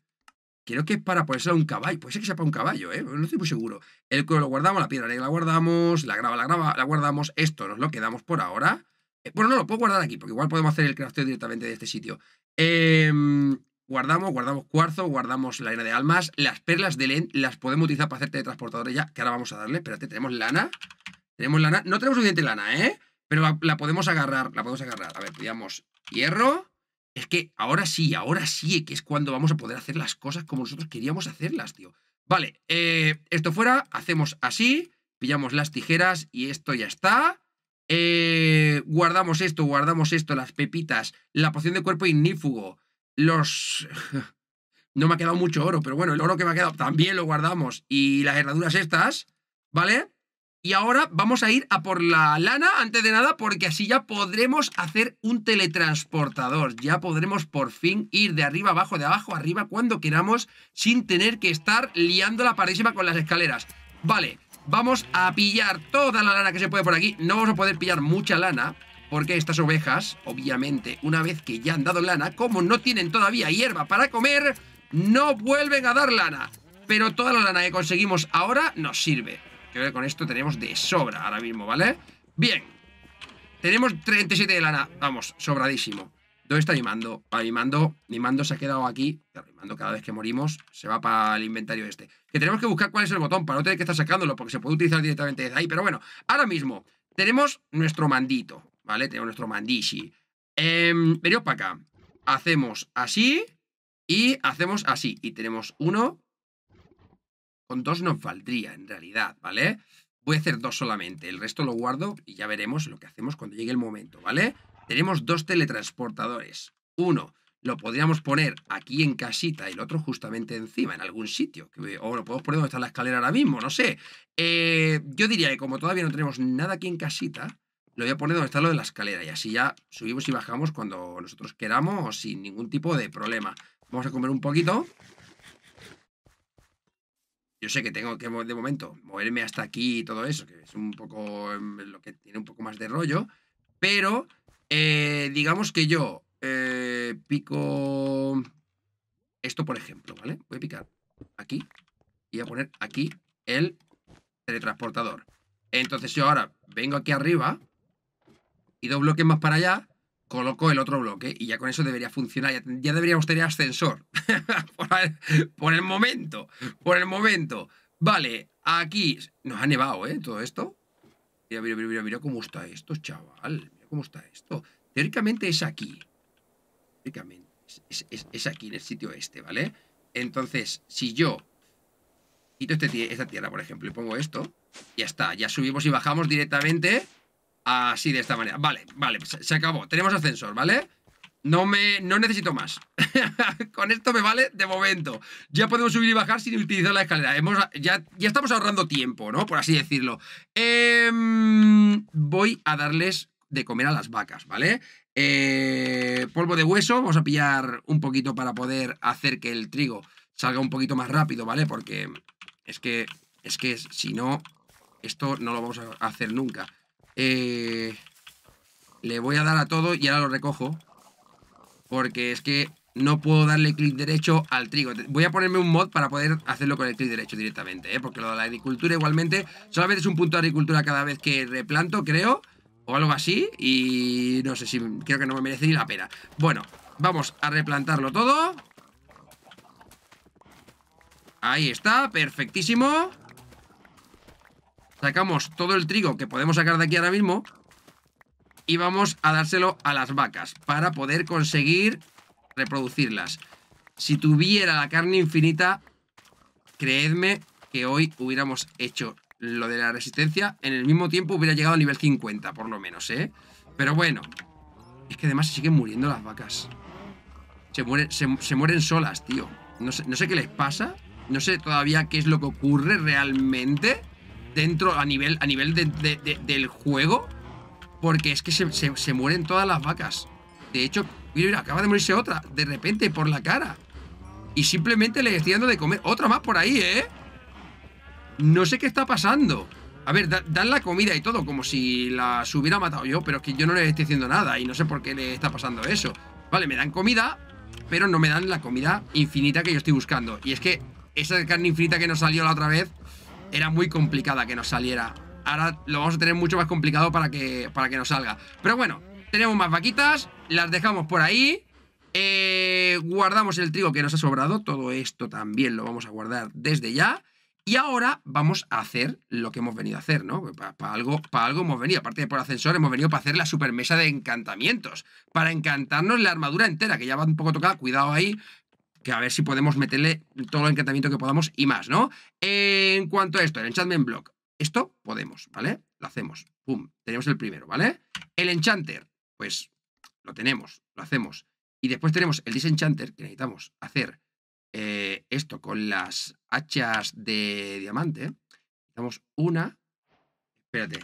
Creo que es para ponerse a un caballo. Puede ser que sea para un caballo, ¿eh? No estoy muy seguro. El cuero lo guardamos, la piedra negra la guardamos, la grava la grava la guardamos. Esto nos lo quedamos por ahora. Eh, bueno, no, lo puedo guardar aquí, porque igual podemos hacer el crafteo directamente de este sitio. Em, guardamos, guardamos cuarzo, guardamos la arena de almas. Las perlas de Len las podemos utilizar para hacer teletransportadores ya, que ahora vamos a darle. Espérate, tenemos lana. Tenemos lana. No tenemos suficiente lana, ¿eh? Pero la, podemos agarrar, la podemos agarrar. A ver, pillamos hierro es que ahora sí, ahora sí que es cuando vamos a poder hacer las cosas como nosotros queríamos hacerlas, tío. Vale, eh, esto fuera, hacemos así, pillamos las tijeras y esto ya está. Eh, guardamos esto, guardamos esto, las pepitas, la poción de cuerpo ignífugo, los... no me ha quedado mucho oro, pero bueno, el oro que me ha quedado también lo guardamos. Y las herraduras estas, ¿vale? Y ahora vamos a ir a por la lana antes de nada porque así ya podremos hacer un teletransportador. Ya podremos por fin ir de arriba abajo, de abajo arriba cuando queramos sin tener que estar liando la parísima con las escaleras. Vale, vamos a pillar toda la lana que se puede por aquí. No vamos a poder pillar mucha lana porque estas ovejas, obviamente, una vez que ya han dado lana, como no tienen todavía hierba para comer, no vuelven a dar lana. Pero toda la lana que conseguimos ahora nos sirve que con esto tenemos de sobra ahora mismo, ¿vale? Bien. Tenemos 37 de lana. Vamos, sobradísimo. ¿Dónde está mi mando? mi mando, mi mando se ha quedado aquí. mi mando cada vez que morimos se va para el inventario este. Que tenemos que buscar cuál es el botón para no tener que estar sacándolo porque se puede utilizar directamente desde ahí. Pero bueno, ahora mismo tenemos nuestro mandito, ¿vale? Tenemos nuestro mandishi. Eh, venimos para acá. Hacemos así y hacemos así. Y tenemos uno, con dos nos valdría, en realidad, ¿vale? Voy a hacer dos solamente. El resto lo guardo y ya veremos lo que hacemos cuando llegue el momento, ¿vale? Tenemos dos teletransportadores. Uno lo podríamos poner aquí en casita y el otro justamente encima, en algún sitio. Eh, o lo podemos poner donde está la escalera ahora mismo, no sé. Eh, yo diría que como todavía no tenemos nada aquí en casita, lo voy a poner donde está lo de la escalera y así ya subimos y bajamos cuando nosotros queramos sin ningún tipo de problema. Vamos a comer un poquito yo sé que tengo que de momento moverme hasta aquí y todo eso, que es un poco em, lo que tiene un poco más de rollo, pero eh, digamos que yo eh, pico esto, por ejemplo, ¿vale? Voy a picar aquí y voy a poner aquí el teletransportador. Entonces yo ahora vengo aquí arriba y dos bloques más para allá coloco el otro bloque y ya con eso debería funcionar, ya, deberíamos tener ascensor. por, el, momento, por el momento. Vale, aquí nos ha nevado, ¿eh? Todo esto. Mira, mira, mira, mira cómo está esto, chaval. Mira cómo está esto. Teóricamente es aquí. Teóricamente es, aquí, en el sitio este, ¿vale? Entonces, si yo quito este esta tierra, por ejemplo, y pongo esto, ya está. Ya subimos y bajamos directamente Así, de esta manera. Vale, vale, pues se, acabó. Tenemos ascensor, ¿vale? No me... No necesito más. Con esto me vale de momento. Ya podemos subir y bajar sin utilizar la escalera. Hemos, ya, ya estamos ahorrando tiempo, ¿no? Por así decirlo. Em, voy a darles de comer a las vacas, ¿vale? Eh, polvo de hueso, vamos a pillar un poquito para poder hacer que el trigo salga un poquito más rápido, ¿vale? Porque es que, es que si no, esto no lo vamos a hacer nunca. Eh, le voy a dar a todo y ahora lo recojo. Porque es que no puedo darle clic derecho al trigo. Voy a ponerme un mod para poder hacerlo con el clic derecho directamente, ¿eh? porque lo de la agricultura igualmente, solamente es un punto de agricultura cada vez que replanto, creo, o algo así, y no sé si creo que no me merece ni la pena. Bueno, vamos a replantarlo todo. Ahí está, perfectísimo. Sacamos todo el trigo que podemos sacar de aquí ahora mismo y vamos a dárselo a las vacas para poder conseguir reproducirlas. Si tuviera la carne infinita, creedme que hoy hubiéramos hecho lo de la resistencia, en el mismo tiempo hubiera llegado al nivel 50, por lo menos, ¿eh? Pero bueno, es que además siguen muriendo las vacas. Se, mueren, mueren solas, tío. No sé, no sé qué les pasa, no sé todavía qué es lo que ocurre realmente, dentro, a nivel, a nivel del juego, porque es que se, mueren todas las vacas. De hecho, mira, acaba de morirse otra, de repente, por la cara. Y simplemente le estoy dando de comer. Otra más por ahí, ¿eh? No sé qué está pasando. A ver, dan la comida y todo, como si las hubiera matado yo, pero es que yo no le estoy haciendo nada y no sé por qué le está pasando eso. Vale, me dan comida, pero no me dan la comida infinita que yo estoy buscando. Y es que esa carne infinita que nos salió la otra vez era muy complicada que nos saliera. Ahora lo vamos a tener mucho más complicado para que, para que nos salga. Pero bueno, tenemos más vaquitas, las dejamos por ahí. Eh, guardamos el trigo que nos ha sobrado, todo esto también lo vamos a guardar desde ya. Y ahora vamos a hacer lo que hemos venido a hacer, ¿no? Para algo, algo hemos venido, aparte de por ascensor, hemos venido para hacer la supermesa de encantamientos, para encantarnos la armadura entera, que ya va un poco tocada, cuidado ahí, a ver si podemos meterle todo el encantamiento que podamos y más, ¿no? En cuanto a esto, el enchantment block, esto podemos, ¿vale? Lo hacemos, pum, tenemos el primero, ¿vale? El enchanter, pues lo tenemos, lo hacemos. Y después tenemos el disenchanter, que necesitamos hacer eh, esto con las hachas de diamante. Necesitamos una... Espérate,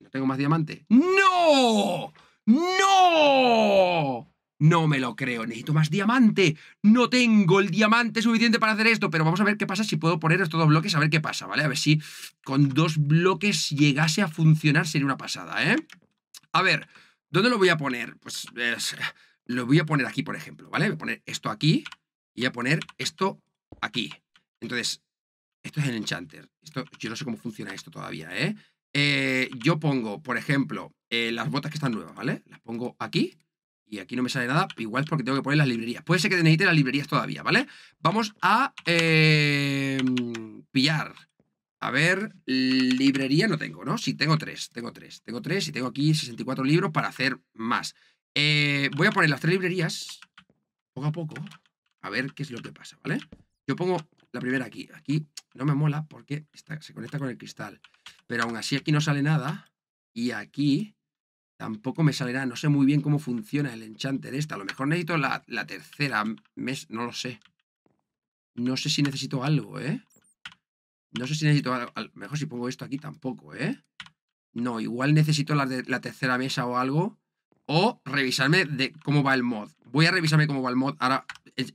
¿no tengo más diamante? ¡No! ¡No! No me lo creo, necesito más diamante. No tengo el diamante suficiente para hacer esto, pero vamos a ver qué pasa si puedo poner estos dos bloques, a ver qué pasa, ¿vale? A ver si con dos bloques llegase a funcionar, sería una pasada, ¿eh? A ver, ¿dónde lo voy a poner? Pues lo voy a poner aquí, por ejemplo, ¿vale? Voy a poner esto aquí y voy a poner esto aquí. Entonces, esto es el enchanter. Esto, yo no sé cómo funciona esto todavía, ¿eh? eh yo pongo, por ejemplo, eh, las botas que están nuevas, ¿vale? Las pongo aquí y aquí no me sale nada, igual porque tengo que poner las librerías. Puede ser que necesite las librerías todavía, ¿vale? Vamos a em, pillar. A ver, librería no tengo, ¿no? Sí, tengo tres, tengo tres, tengo tres y tengo aquí 64 libros para hacer más. Eh, voy a poner las tres librerías poco a poco, a ver qué es lo que pasa, ¿vale? Yo pongo la primera aquí. Aquí no me mola porque está, se conecta con el cristal. Pero aún así aquí no sale nada. Y aquí tampoco me saldrá. No sé muy bien cómo funciona el enchanter esta. A lo mejor necesito la, tercera mesa. No lo sé. No sé si necesito algo, ¿eh? No sé si necesito algo. mejor si pongo esto aquí tampoco, ¿eh? No, igual necesito la tercera mesa o algo. O revisarme de cómo va el mod. Voy a revisarme cómo va el mod. Ahora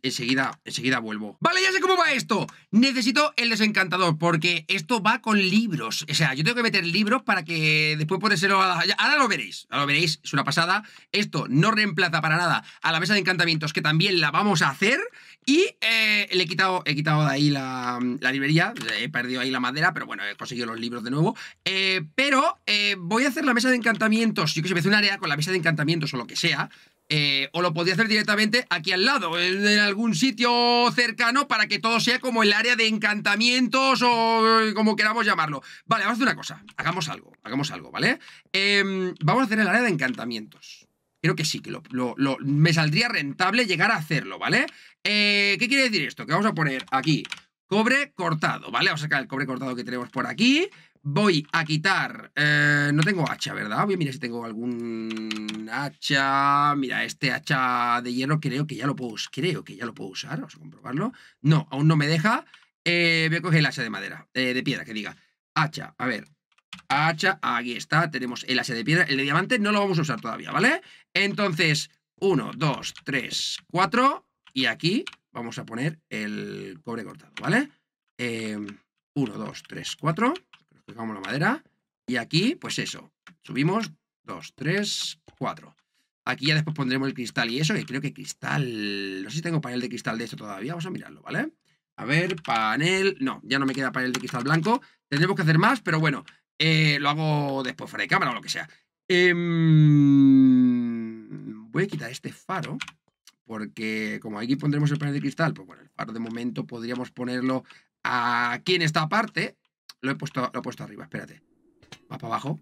enseguida, enseguida vuelvo. Vale, ya sé cómo va esto. Necesito el desencantador porque esto va con libros. O sea, yo tengo que meter libros para que después ponérselo ser Ahora lo veréis. Ahora lo veréis. Es una pasada. Esto no reemplaza para nada a la mesa de encantamientos que también la vamos a hacer. Y eh, le he quitado, he quitado de ahí la, librería. He perdido ahí la madera, pero bueno, he conseguido los libros de nuevo. Eh, pero eh, voy a hacer la mesa de encantamientos. Yo que sé, me hace un área con la mesa de encantamientos o lo que sea. Eh, o lo podría hacer directamente aquí al lado, en algún sitio cercano, para que todo sea como el área de encantamientos o eh, como queramos llamarlo. Vale, vamos a hacer una cosa. Hagamos algo, hagamos algo, ¿vale? Em, vamos a hacer el área de encantamientos. Creo que sí, que me saldría rentable llegar a hacerlo, ¿vale? Eh, ¿Qué quiere decir esto? Que vamos a poner aquí cobre cortado, ¿vale? Vamos a sacar el cobre cortado que tenemos por aquí. Voy a quitar... Eh, no tengo hacha, ¿verdad? Voy a mirar si tengo algún hacha... Mira, este hacha de hierro creo que ya lo puedo, creo que ya lo puedo usar. Vamos a comprobarlo. No, aún no me deja. Eh, voy a coger el hacha de madera. Eh, de piedra, que diga. Hacha, a ver. Hacha, aquí está. Tenemos el hacha de piedra. El de diamante no lo vamos a usar todavía, ¿vale? Entonces, 1, 2, 3, 4. Y aquí vamos a poner el cobre cortado, ¿vale? 1, 2, 3, 4 pegamos la madera. Y aquí, pues eso. Subimos. Dos, tres, cuatro. Aquí ya después pondremos el cristal y eso, que creo que cristal... No sé si tengo panel de cristal de esto todavía. Vamos a mirarlo, ¿vale? A ver, panel... No, ya no me queda panel de cristal blanco. Tendremos que hacer más, pero bueno. Eh, lo hago después fuera de cámara o lo que sea. Em, voy a quitar este faro. Porque como aquí pondremos el panel de cristal, pues bueno, el faro de momento podríamos ponerlo aquí en esta parte. Lo he puesto, lo he puesto arriba, espérate. Va para abajo.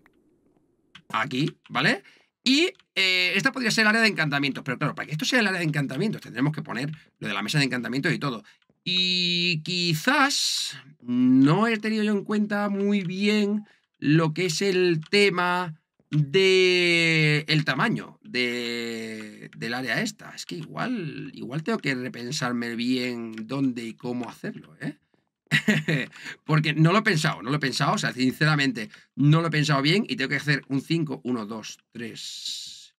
Aquí, ¿vale? Y eh, esta podría ser el área de encantamientos. Pero claro, para que esto sea el área de encantamientos, tendremos que poner lo de la mesa de encantamientos y todo. Y quizás no he tenido yo en cuenta muy bien lo que es el tema de el tamaño de, del área esta. Es que igual, igual tengo que repensarme bien dónde y cómo hacerlo, ¿eh? Porque no lo he pensado, no lo he pensado, o sea, sinceramente, no lo he pensado bien y tengo que hacer un 5, 1, 2, 3,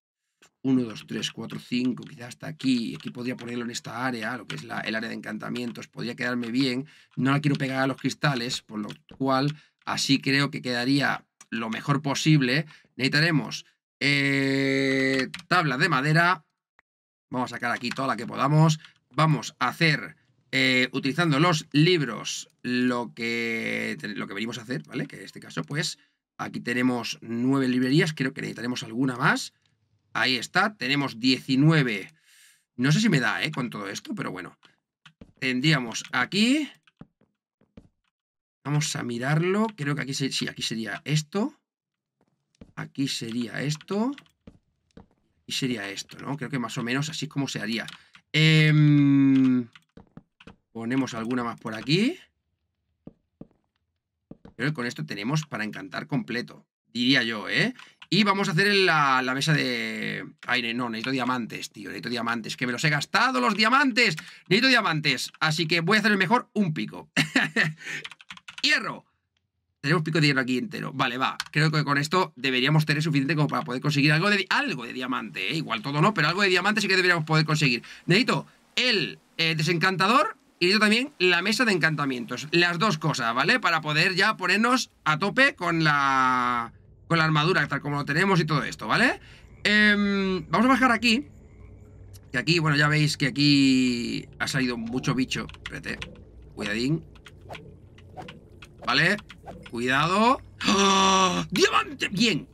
1, 2, 3, 4, 5, quizás hasta aquí, aquí podría ponerlo en esta área, lo que es la, el área de encantamientos, podría quedarme bien, no la quiero pegar a los cristales, por lo cual así creo que quedaría lo mejor posible. Necesitaremos eh, tabla de madera, vamos a sacar aquí toda la que podamos, vamos a hacer eh, utilizando los libros, lo que, lo que venimos a hacer, ¿vale? Que en este caso, pues, aquí tenemos nueve librerías, creo que necesitaremos alguna más. Ahí está, tenemos 19. No sé si me da, ¿eh? Con todo esto, pero bueno. Tendríamos aquí... Vamos a mirarlo. Creo que aquí, sí, aquí sería esto. Aquí sería esto. Y sería esto, ¿no? Creo que más o menos así es como se haría. Eh, Ponemos alguna más por aquí. pero con esto tenemos para encantar completo. Diría yo, ¿eh? Y vamos a hacer la, la, mesa de aire. No, necesito diamantes, tío. Necesito diamantes. Que me los he gastado los diamantes. Necesito diamantes. Así que voy a hacer el mejor un pico. hierro. Tenemos pico de hierro aquí entero. Vale, va. Creo que con esto deberíamos tener suficiente como para poder conseguir algo de, algo de diamante. ¿eh? Igual todo no, pero algo de diamante sí que deberíamos poder conseguir. Necesito el eh, desencantador y yo también la mesa de encantamientos. Las dos cosas, ¿vale? Para poder ya ponernos a tope con la, con la armadura, tal como lo tenemos y todo esto, ¿vale? Em, vamos a bajar aquí. Que aquí, bueno, ya veis que aquí ha salido mucho bicho. Espérate. Cuidadín. ¿Vale? Cuidado. ¡Ah! ¡Diamante! Bien.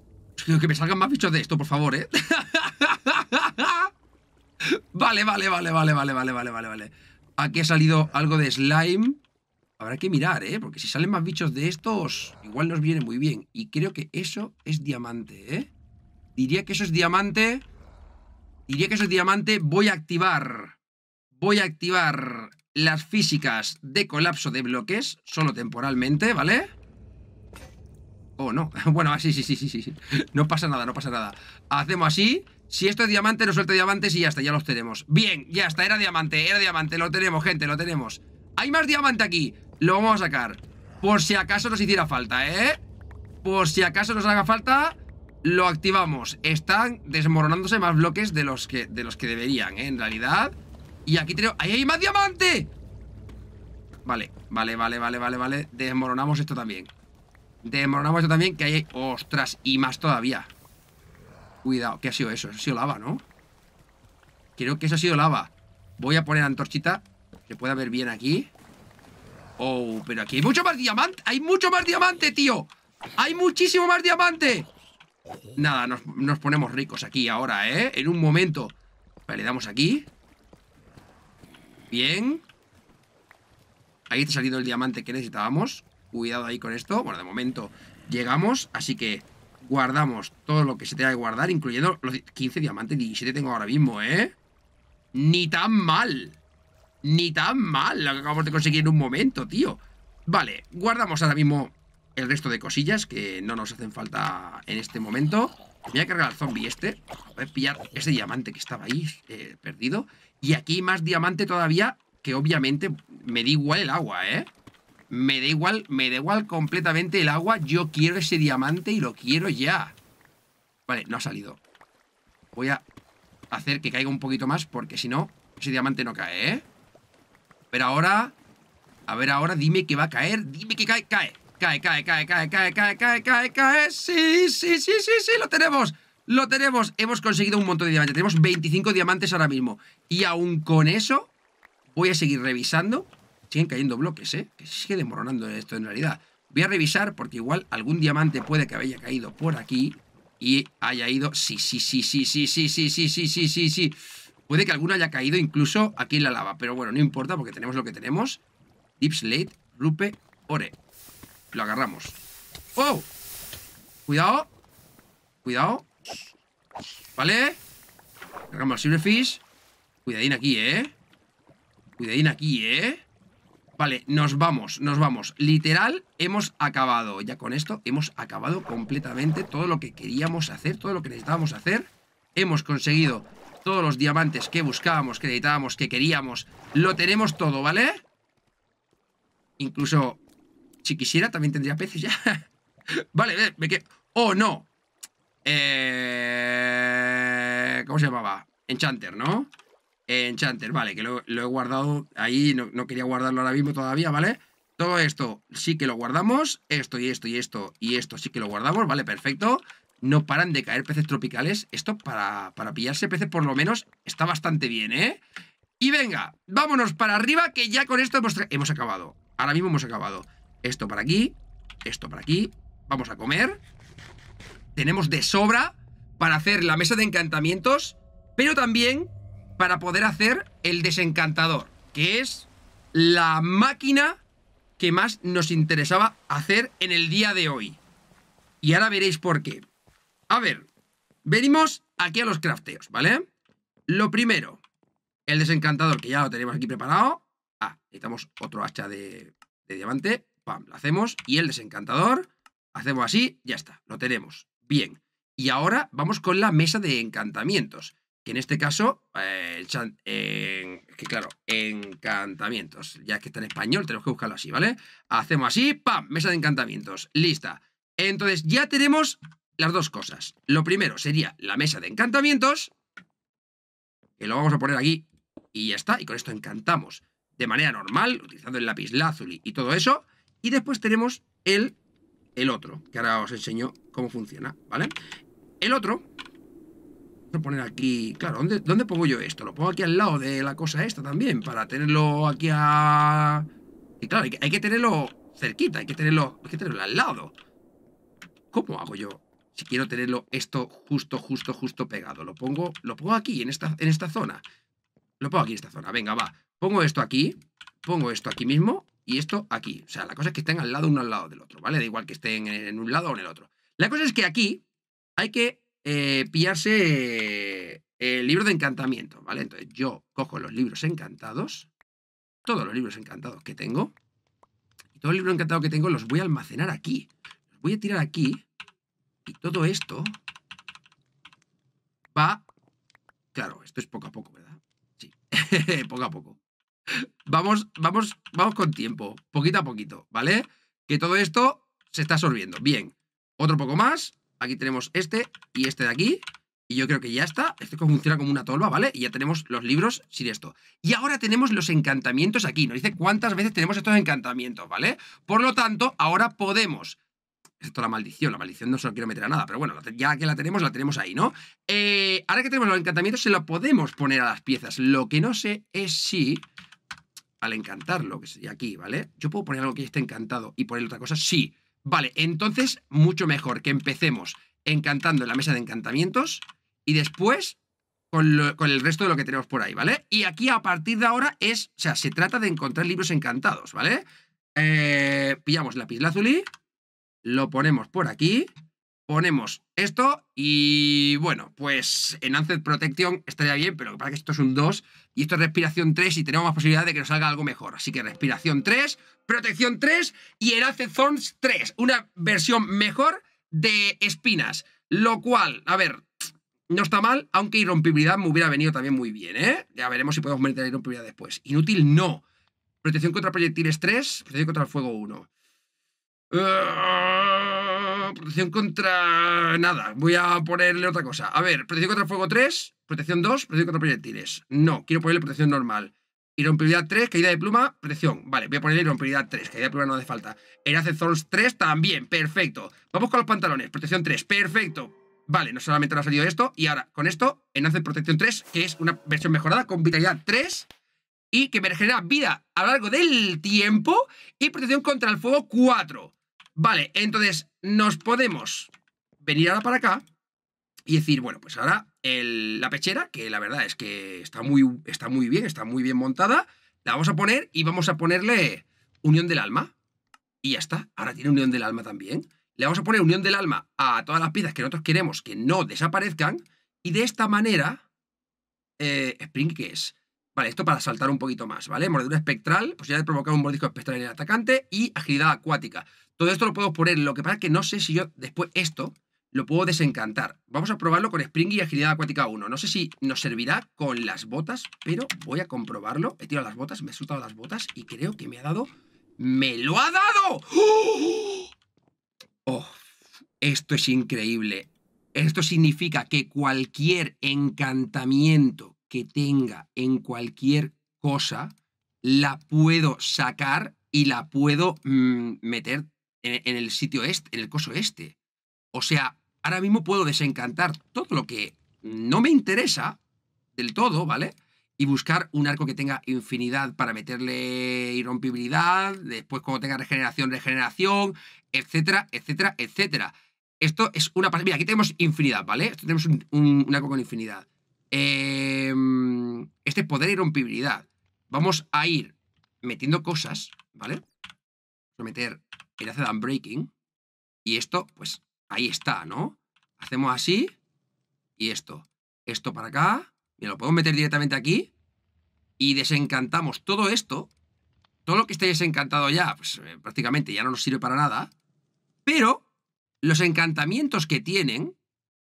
Que me salgan más bichos de esto, por favor, ¿eh? vale, vale, vale, vale, vale, vale, vale, vale, vale. Aquí ha salido algo de slime. Habrá que mirar, ¿eh? Porque si salen más bichos de estos, igual nos viene muy bien. Y creo que eso es diamante, ¿eh? Diría que eso es diamante. Diría que eso es diamante. Voy a activar. Voy a activar las físicas de colapso de bloques, solo temporalmente, ¿vale? Oh, no. Bueno, ah, sí, sí, sí, sí, sí. No pasa nada, no pasa nada. Hacemos así si esto es diamante, nos suelta diamantes y ya está, ya los tenemos Bien, ya está, era diamante, era diamante Lo tenemos, gente, lo tenemos Hay más diamante aquí, lo vamos a sacar Por si acaso nos hiciera falta, ¿eh? Por si acaso nos haga falta Lo activamos Están desmoronándose más bloques de los que, de los que deberían, ¿eh? En realidad Y aquí tenemos... ¡Ahí hay más diamante! Vale, vale, vale, vale, vale, vale Desmoronamos esto también Desmoronamos esto también, que hay... ¡Ostras! Y más todavía Cuidado, ¿qué ha sido eso? Eso ha sido lava, ¿no? Creo que eso ha sido lava Voy a poner antorchita Se pueda ver bien aquí Oh, pero aquí hay mucho más diamante Hay mucho más diamante, tío Hay muchísimo más diamante Nada, nos, nos ponemos ricos aquí ahora, ¿eh? En un momento Vale, le damos aquí Bien Ahí está saliendo el diamante que necesitábamos Cuidado ahí con esto Bueno, de momento llegamos Así que Guardamos todo lo que se tenga que guardar, incluyendo los 15 diamantes, 17 tengo ahora mismo, ¿eh? Ni tan mal. Ni tan mal lo que acabamos de conseguir en un momento, tío. Vale, guardamos ahora mismo el resto de cosillas que no nos hacen falta en este momento. Voy a cargar al zombie este. Voy a pillar ese diamante que estaba ahí eh, perdido. Y aquí más diamante todavía, que obviamente me da igual el agua, ¿eh? me da igual, me da igual completamente el agua, yo quiero ese diamante y lo quiero ya. Vale, no ha salido. Voy a hacer que caiga un poquito más porque si no, ese diamante no cae, ¿eh? Pero ahora, a ver ahora, dime que va a caer, dime que cae, cae. Cae, cae, cae, cae, cae, cae, cae, cae, cae. Sí, sí, sí, sí, sí, lo tenemos. Lo tenemos. Hemos conseguido un montón de diamantes. Tenemos 25 diamantes ahora mismo. Y aún con eso, voy a seguir revisando siguen cayendo bloques, ¿eh? Que sigue demoronando esto en realidad. Voy a revisar porque igual algún diamante puede que haya caído por aquí y haya ido... Sí, sí, sí, sí, sí, sí, sí, sí, sí, sí, sí, sí. Puede que alguno haya caído incluso aquí en la lava, pero bueno, no importa porque tenemos lo que tenemos. Deep Slate, Rupe, Ore. Lo agarramos. ¡Oh! Cuidado. Cuidado. ¿Vale? Agarramos al Silverfish. Cuidadín aquí, ¿eh? Cuidadín aquí, ¿eh? Vale, nos vamos, nos vamos. Literal, hemos acabado. Ya con esto hemos acabado completamente todo lo que queríamos hacer, todo lo que necesitábamos hacer. Hemos conseguido todos los diamantes que buscábamos, que necesitábamos, que queríamos. Lo tenemos todo, ¿vale? Incluso, si quisiera, también tendría peces ya. vale, me que... ¡Oh, no! Eh... ¿Cómo se llamaba? Enchanter, ¿no? Enchanter, vale, que lo, he guardado ahí, no, quería guardarlo ahora mismo todavía, ¿vale? Todo esto sí que lo guardamos, esto y esto y esto y esto sí que lo guardamos, ¿vale? Perfecto. No paran de caer peces tropicales. Esto para, para pillarse peces por lo menos está bastante bien, ¿eh? Y venga, vámonos para arriba que ya con esto hemos, hemos acabado. Ahora mismo hemos acabado. Esto para aquí, esto para aquí. Vamos a comer. Tenemos de sobra para hacer la mesa de encantamientos, pero también para poder hacer el desencantador, que es la máquina que más nos interesaba hacer en el día de hoy. Y ahora veréis por qué. A ver, venimos aquí a los crafteos, ¿vale? Lo primero, el desencantador, que ya lo tenemos aquí preparado. Ah, necesitamos otro hacha de, de diamante. Pam, lo hacemos. Y el desencantador, hacemos así, ya está, lo tenemos. Bien. Y ahora vamos con la mesa de encantamientos que en este caso, eh, que claro, encantamientos, ya que está en español, tenemos que buscarlo así, ¿vale? Hacemos así, ¡pam! Mesa de encantamientos, lista. Entonces ya tenemos las dos cosas. Lo primero sería la mesa de encantamientos, que lo vamos a poner aquí y ya está, y con esto encantamos de manera normal, utilizando el lápiz lazuli y todo eso, y después tenemos el, el otro, que ahora os enseño cómo funciona, ¿vale? El otro poner aquí, claro, ¿dónde, pongo yo esto? Lo pongo aquí al lado de la cosa esta también, para tenerlo aquí a... Y claro, hay que, tenerlo cerquita, hay que tenerlo, que tenerlo al lado. ¿Cómo hago yo? Si quiero tenerlo esto justo, justo, justo pegado. Lo pongo, lo pongo aquí, en esta, en esta zona. Lo pongo aquí en esta zona. Venga, va. Pongo esto aquí, pongo esto aquí mismo y esto aquí. O sea, la cosa es que estén al lado uno al lado del otro, ¿vale? Da igual que estén en un lado o en el otro. La cosa es que aquí hay que eh, eh, el libro de encantamiento, ¿vale? Entonces yo cojo los libros encantados, todos los libros encantados que tengo, y todo el libro encantado que tengo los voy a almacenar aquí. Los voy a tirar aquí, y todo esto va... Claro, esto es poco a poco, ¿verdad? Sí, poco a poco. Vamos, vamos, vamos con tiempo, poquito a poquito, ¿vale? Que todo esto se está absorbiendo. Bien, otro poco más, Aquí tenemos este y este de aquí. Y yo creo que ya está. Este funciona como una tolva, ¿vale? Y ya tenemos los libros sin esto. Y ahora tenemos los encantamientos aquí. Nos dice cuántas veces tenemos estos encantamientos, ¿vale? Por lo tanto, ahora podemos... Esto la maldición, la maldición no se lo quiero meter a nada, pero bueno, ya que la tenemos, la tenemos ahí, ¿no? Eh, ahora que tenemos los encantamientos, se lo podemos poner a las piezas. Lo que no sé es si al encantarlo, que sería aquí, ¿vale? Yo puedo poner algo que esté encantado y poner otra cosa, sí. Vale, entonces, mucho mejor que empecemos encantando la mesa de encantamientos y después con, el resto de lo que tenemos por ahí, ¿vale? Y aquí a partir de ahora es, o sea, se trata de encontrar libros encantados, ¿vale? Eh, pillamos la pizla azulí lo ponemos por aquí ponemos esto y bueno, pues en Protection estaría bien, pero para que esto es un 2 y esto es respiración 3 y tenemos más posibilidad de que nos salga algo mejor. Así que respiración 3, protección 3 y el Zones Thorns 3, una versión mejor de espinas, lo cual, a ver, no está mal, aunque irrompibilidad me hubiera venido también muy bien, ¿eh? Ya veremos si podemos meter irrompibilidad después. Inútil, no. Protección contra proyectiles 3, protección contra el fuego 1 protección contra nada. Voy a ponerle otra cosa. A ver, protección contra fuego 3, protección 2, protección contra proyectiles. No, quiero ponerle protección normal. Irrompibilidad 3, caída de pluma, protección. Vale, voy a ponerle irrompibilidad 3, caída de pluma no hace falta. Enlace Thorns 3 también, perfecto. Vamos con los pantalones, protección 3, perfecto. Vale, no solamente nos ha salido esto, y ahora con esto, Enlace Protección 3, que es una versión mejorada con vitalidad 3 y que me genera vida a lo largo del tiempo y protección contra el fuego 4. Vale, entonces nos podemos venir ahora para acá y decir, bueno, pues ahora la pechera, que la verdad es que está muy, está muy bien, está muy bien montada, la vamos a poner y vamos a ponerle unión del alma. Y ya está, ahora tiene unión del alma también. Le vamos a poner unión del alma a todas las piezas que nosotros queremos que no desaparezcan. Y de esta manera, eh, Spring, ¿qué es? Vale, esto para saltar un poquito más, ¿vale? Mordedura espectral, ya he provocado un mordisco espectral en el atacante y agilidad acuática. Todo esto lo puedo poner, lo que pasa es que no sé si yo después esto lo puedo desencantar. Vamos a probarlo con Spring y Agilidad Acuática 1. No sé si nos servirá con las botas, pero voy a comprobarlo. He tirado las botas, me he soltado las botas y creo que me ha dado... ¡Me lo ha dado! ¡Oh! ¡Oh! Esto es increíble. Esto significa que cualquier encantamiento que tenga en cualquier cosa, la puedo sacar y la puedo mm, meter en, el sitio este, en el coso este. O sea, ahora mismo puedo desencantar todo lo que no me interesa del todo, ¿vale? Y buscar un arco que tenga infinidad para meterle irrompibilidad, después cuando tenga regeneración, regeneración, etcétera, etcétera, etcétera. Esto es una... Mira, aquí tenemos infinidad, ¿vale? tenemos un, arco con infinidad. Em, este es poder e irrompibilidad. Vamos a ir metiendo cosas, ¿vale? Vamos a meter él hace down breaking y esto, pues ahí está, ¿no? Hacemos así y esto. Esto para acá, y lo podemos meter directamente aquí y desencantamos todo esto. Todo lo que esté desencantado ya, pues eh, prácticamente ya no nos sirve para nada. Pero los encantamientos que tienen,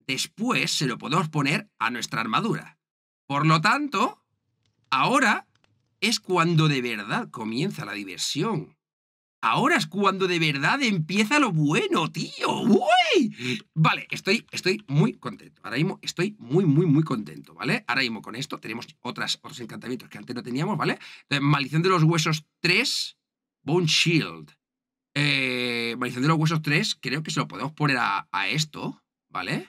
después se lo podemos poner a nuestra armadura. Por lo tanto, ahora es cuando de verdad comienza la diversión. Ahora es cuando de verdad empieza lo bueno, tío. ¡Uy! Vale, estoy, estoy muy contento. Ahora mismo estoy muy, muy, muy contento, ¿vale? Ahora mismo con esto tenemos otras, otros encantamientos que antes no teníamos, ¿vale? Eh, maldición de los Huesos 3, Bone Shield. Eh, maldición de los Huesos 3, creo que se lo podemos poner a, esto, ¿vale?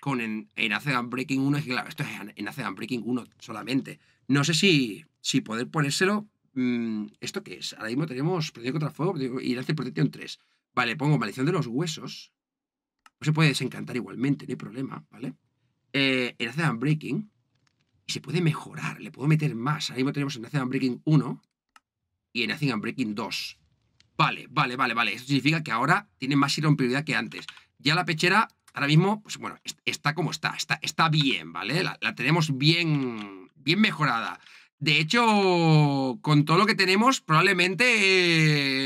Con en, en Breaking 1, claro, esto es en Acid Breaking 1 solamente. No sé si, si poder ponérselo Mm, ¿esto qué es? Ahora mismo tenemos protección contra fuego y hace protección 3. Vale, pongo maldición de los huesos. No se puede desencantar igualmente, no hay problema, ¿vale? En eh, enlace Unbreaking. Y se puede mejorar, le puedo meter más. Ahora mismo tenemos enlace de Unbreaking 1 y en de Unbreaking 2. Vale, vale, vale, vale. eso significa que ahora tiene más prioridad que antes. Ya la pechera, ahora mismo, pues bueno, está como está. Está, está bien, ¿vale? La, la tenemos bien, bien mejorada. De hecho, con todo lo que tenemos, probablemente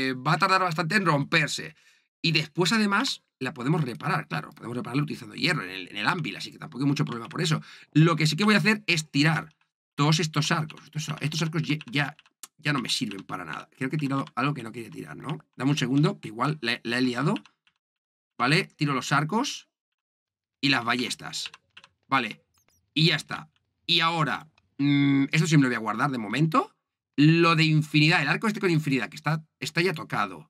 eh, va a tardar bastante en romperse. Y después, además, la podemos reparar, claro. Podemos repararla utilizando hierro en el, en así que tampoco hay mucho problema por eso. Lo que sí que voy a hacer es tirar todos estos arcos. Estos, arcos ya, ya, no me sirven para nada. Creo que he tirado algo que no quería tirar, ¿no? Dame un segundo, que igual la he liado. ¿Vale? Tiro los arcos y las ballestas. Vale. Y ya está. Y ahora esto mm, eso sí me lo voy a guardar de momento. Lo de infinidad, el arco este con infinidad, que está, está ya tocado.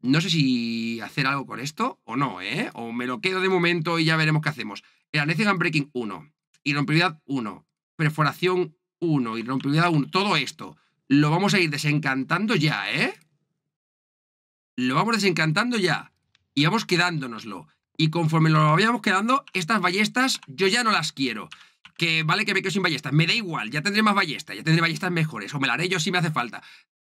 No sé si hacer algo con esto o no, ¿eh? O me lo quedo de momento y ya veremos qué hacemos. El Athletic Breaking 1, irrompibilidad 1, perforación 1, irrompibilidad 1, todo esto lo vamos a ir desencantando ya, ¿eh? Lo vamos desencantando ya y vamos quedándonoslo. Y conforme lo vayamos quedando, estas ballestas yo ya no las quiero que vale que me quedo sin ballestas, me da igual, ya tendré más ballestas, ya tendré ballestas mejores, o me la haré yo si me hace falta,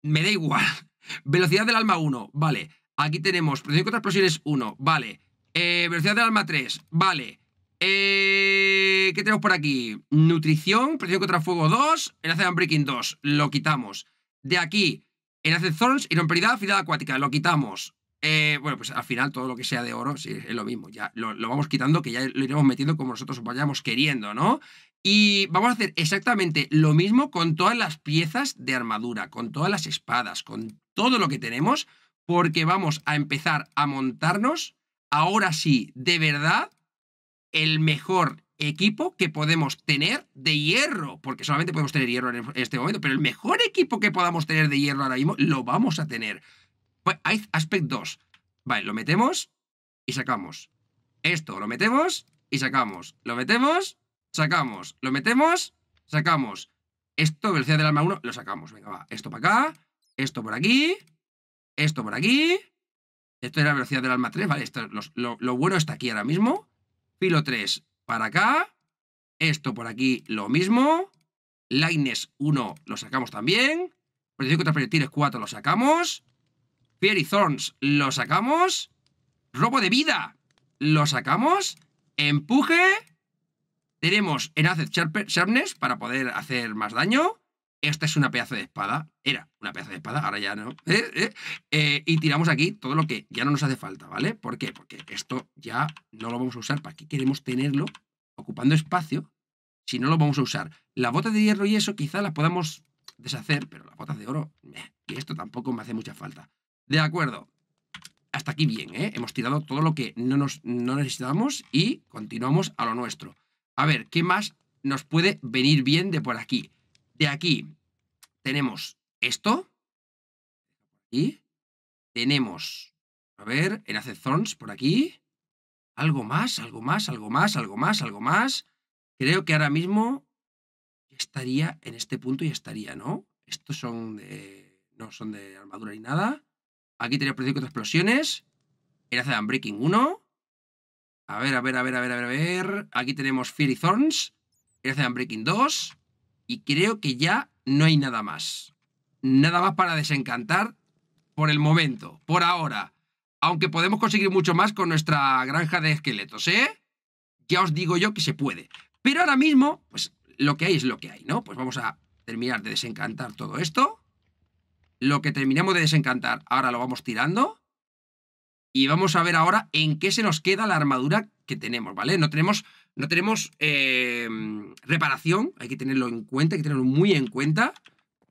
me da igual. Velocidad del alma 1, vale. Aquí tenemos protección contra explosiones 1, vale. Eh, velocidad del alma 3, vale. Eh, ¿Qué tenemos por aquí? Nutrición, protección contra fuego 2, enlace de Unbreaking 2, lo quitamos. De aquí, enlace Thorns y romperidad, afinidad acuática, lo quitamos. Eh, bueno, pues al final todo lo que sea de oro es lo mismo. Ya lo, lo, vamos quitando, que ya lo iremos metiendo como nosotros vayamos queriendo, ¿no? Y vamos a hacer exactamente lo mismo con todas las piezas de armadura, con todas las espadas, con todo lo que tenemos, porque vamos a empezar a montarnos, ahora sí, de verdad, el mejor equipo que podemos tener de hierro, porque solamente podemos tener hierro en este momento, pero el mejor equipo que podamos tener de hierro ahora mismo lo vamos a tener. Aspect 2. Vale, lo metemos y sacamos. Esto lo metemos y sacamos. Lo metemos, sacamos. Lo metemos, sacamos. Esto, velocidad del alma 1, lo sacamos. Venga, va. Esto para acá, esto por aquí, esto por aquí. Esto era velocidad del alma 3, ¿vale? Esto, lo, bueno está aquí ahora mismo. Filo 3 para acá. Esto por aquí lo mismo. Lines 1 lo sacamos también. Protección contra proyectiles 4 lo sacamos y Thorns, lo sacamos. Robo de vida, lo sacamos. Empuje. Tenemos en Sharpness para poder hacer más daño. Esta es una pedazo de espada. Era una pedazo de espada, ahora ya no. ¿eh? ¿Eh? Eh, y tiramos aquí todo lo que ya no nos hace falta, ¿vale? ¿Por qué? Porque esto ya no lo vamos a usar. ¿Para qué queremos tenerlo ocupando espacio si no lo vamos a usar? Las botas de hierro y eso quizá las podamos deshacer, pero las botas de oro, que esto tampoco me hace mucha falta. De acuerdo. Hasta aquí bien, ¿eh? Hemos tirado todo lo que no, nos, necesitamos y continuamos a lo nuestro. A ver, ¿qué más nos puede venir bien de por aquí? De aquí tenemos esto. Y tenemos, a ver, hace zones por aquí. Algo más, algo más, algo más, algo más, algo más. Creo que ahora mismo estaría en este punto, y estaría, ¿no? Estos son de... no son de armadura ni nada. Aquí tenía proyecto de explosiones. un Breaking 1. A ver, a ver, a ver, a ver, a ver, Aquí tenemos Fury Thorns. The Breaking 2. Y creo que ya no hay nada más. Nada más para desencantar por el momento, por ahora. Aunque podemos conseguir mucho más con nuestra granja de esqueletos, ¿eh? Ya os digo yo que se puede. Pero ahora mismo, pues lo que hay es lo que hay, ¿no? Pues vamos a terminar de desencantar todo esto lo que terminamos de desencantar, ahora lo vamos tirando. Y vamos a ver ahora en qué se nos queda la armadura que tenemos, ¿vale? No tenemos, no tenemos em, reparación, hay que tenerlo en cuenta, hay que tenerlo muy en cuenta,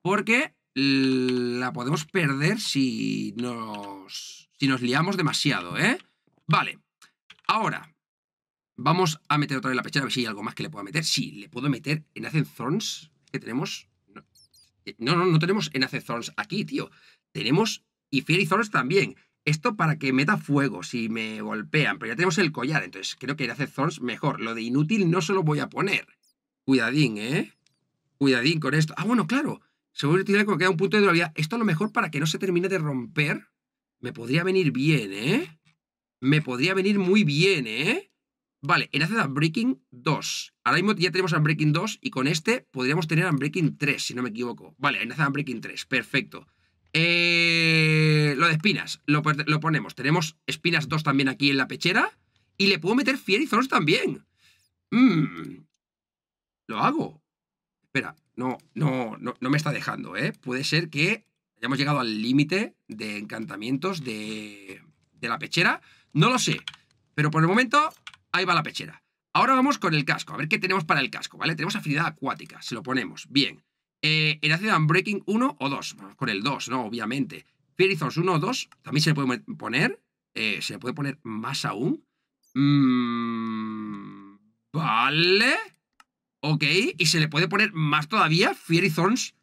porque la podemos perder si nos, nos liamos demasiado, ¿eh? Vale, ahora vamos a meter otra vez la pechera, a ver si hay algo más que le pueda meter. Sí, le puedo meter en Hacen Thorns que tenemos no, no, no tenemos NC Thorns aquí, tío. Tenemos y Fiery Thorns también. Esto para que meta fuego si me golpean, pero ya tenemos el collar, entonces creo que Enace Thorns mejor. Lo de inútil no se lo voy a poner. Cuidadín, ¿eh? Cuidadín con esto. Ah, bueno, claro. Seguro que como queda un punto de durabilidad. Esto a lo mejor para que no se termine de romper. Me podría venir bien, ¿eh? Me podría venir muy bien, ¿eh? Vale, en a Breaking 2. Ahora mismo ya tenemos Unbreaking 2 y con este podríamos tener Unbreaking 3, si no me equivoco. Vale, en a Breaking 3, perfecto. Eh, lo de espinas, lo, ponemos. Tenemos espinas 2 también aquí en la pechera. Y le puedo meter Fier también. Mm. lo hago. Espera, no, no, no, no me está dejando, ¿eh? Puede ser que hayamos llegado al límite de encantamientos de, de la pechera. No lo sé. Pero por el momento Ahí va la pechera. Ahora vamos con el casco, a ver qué tenemos para el casco, ¿vale? Tenemos afinidad acuática, se lo ponemos. Bien. Eh, en ácido breaking 1 o 2. Vamos con el 2, ¿no? Obviamente. Fiery 1 o 2 también se le puede poner. Eh, se le puede poner más aún. Mm, vale. Ok. Y se le puede poner más todavía. Fiery Thorns.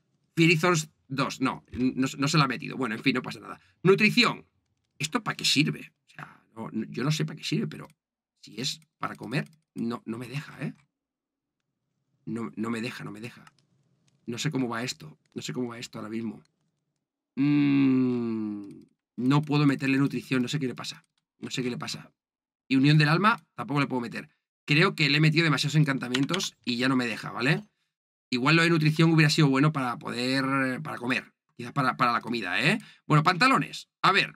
2. No, no, se la ha metido. Bueno, en fin, no pasa nada. Nutrición. ¿Esto para qué sirve? O sea, yo no sé para qué sirve, pero si es para comer, no, no me deja, ¿eh? No, me deja, no me deja. No sé cómo va esto. No sé cómo va esto ahora mismo. Mm, no puedo meterle nutrición. No sé qué le pasa. No sé qué le pasa. Y unión del alma tampoco le puedo meter. Creo que le he metido demasiados encantamientos y ya no me deja, ¿vale? Igual lo de nutrición hubiera sido bueno para poder... para comer. Quizás para, para la comida, ¿eh? Bueno, pantalones. A ver.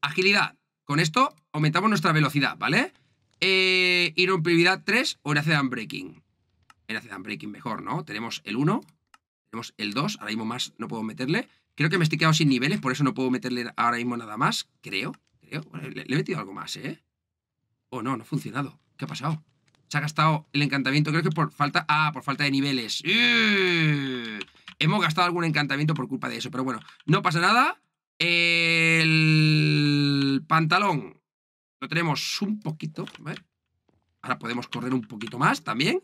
Agilidad. Con esto aumentamos nuestra velocidad, ¿vale? Eh, irrompibilidad 3 o en de Unbreaking. En breaking mejor, ¿no? Tenemos el 1, tenemos el 2, ahora mismo más no puedo meterle. Creo que me estoy quedando sin niveles, por eso no puedo meterle ahora mismo nada más, creo. creo. le, he metido algo más, ¿eh? oh, no, no ha funcionado. ¿Qué ha pasado? Se ha gastado el encantamiento, creo que por falta... Ah, por falta de niveles. Hemos gastado algún encantamiento por culpa de eso, pero bueno, no pasa nada. El pantalón lo tenemos un poquito. A ver. Ahora podemos correr un poquito más también.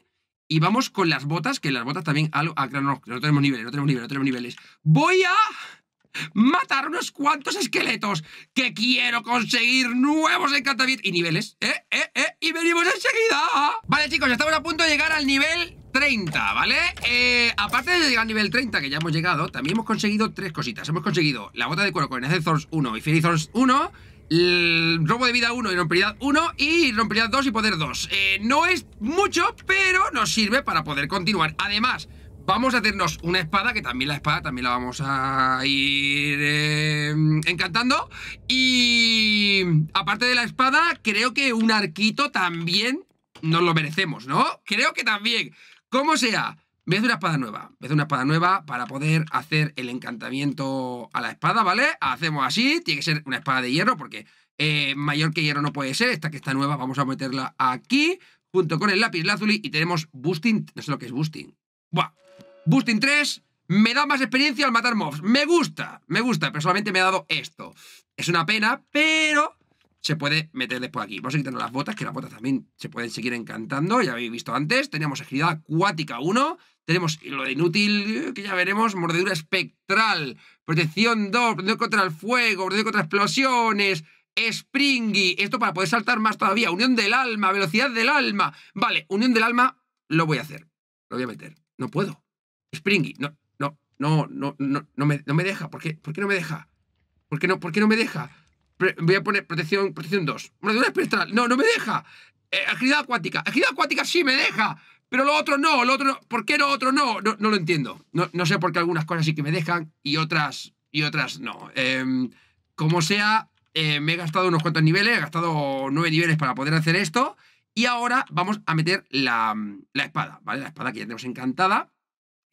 Y vamos con las botas, que las botas también... Algo... Ah, ah, claro, no, tenemos niveles, no tenemos niveles, no tenemos niveles. Voy a matar unos cuantos esqueletos que quiero conseguir nuevos encantamientos y niveles, ¿eh? ¿eh? ¿eh? Y venimos enseguida. Vale, chicos, estamos a punto de llegar al nivel 30, ¿vale? Eh, aparte de llegar al nivel 30, que ya hemos llegado, también hemos conseguido tres cositas. Hemos conseguido la bota de cuero con Thorns 1 y Fairy Thorns 1 el robo de vida 1 y romperidad 1 y romperidad 2 y poder 2. Eh, no es mucho, pero nos sirve para poder continuar. Además, vamos a hacernos una espada, que también la espada también la vamos a ir eh, encantando. Y aparte de la espada, creo que un arquito también nos lo merecemos, ¿no? Creo que también. Como sea, Vez de una espada nueva. Vez de una espada nueva para poder hacer el encantamiento a la espada, ¿vale? Hacemos así. Tiene que ser una espada de hierro porque mayor que hierro no puede ser. Esta que está nueva, vamos a meterla aquí junto con el lápiz lazuli y tenemos boosting. No sé lo que es boosting. Buah. Boosting 3 me da más experiencia al matar mobs. Me gusta, me gusta, personalmente me ha dado esto. Es una pena, pero se puede meter después aquí. Vamos a quitarnos las botas, que las botas también se pueden seguir encantando, ya habéis visto antes. Tenemos agilidad acuática 1, tenemos lo de inútil, eh, que ya veremos, mordedura espectral, protección 2, protección contra el fuego, protección contra explosiones, springy, esto para poder saltar más todavía, unión del alma, velocidad del alma. Vale, unión del alma lo voy a hacer, lo voy a meter. No puedo. Springy, no, no, no, no, no, no, me, no me deja. ¿Por qué? qué no me deja? ¿Por no, por qué no me deja? voy a poner protección, protección 2. Una espectral. No, no me deja. Eh, agilidad acuática. Agilidad acuática sí me deja. Pero lo otro no, lo otro no. ¿Por qué lo otro no? No, lo entiendo. No, sé por qué algunas cosas sí que me dejan y otras, y otras no. Em, como sea, eh, me he gastado unos cuantos niveles, he gastado nueve niveles para poder hacer esto. Y ahora vamos a meter la, la espada, ¿vale? La espada que ya tenemos encantada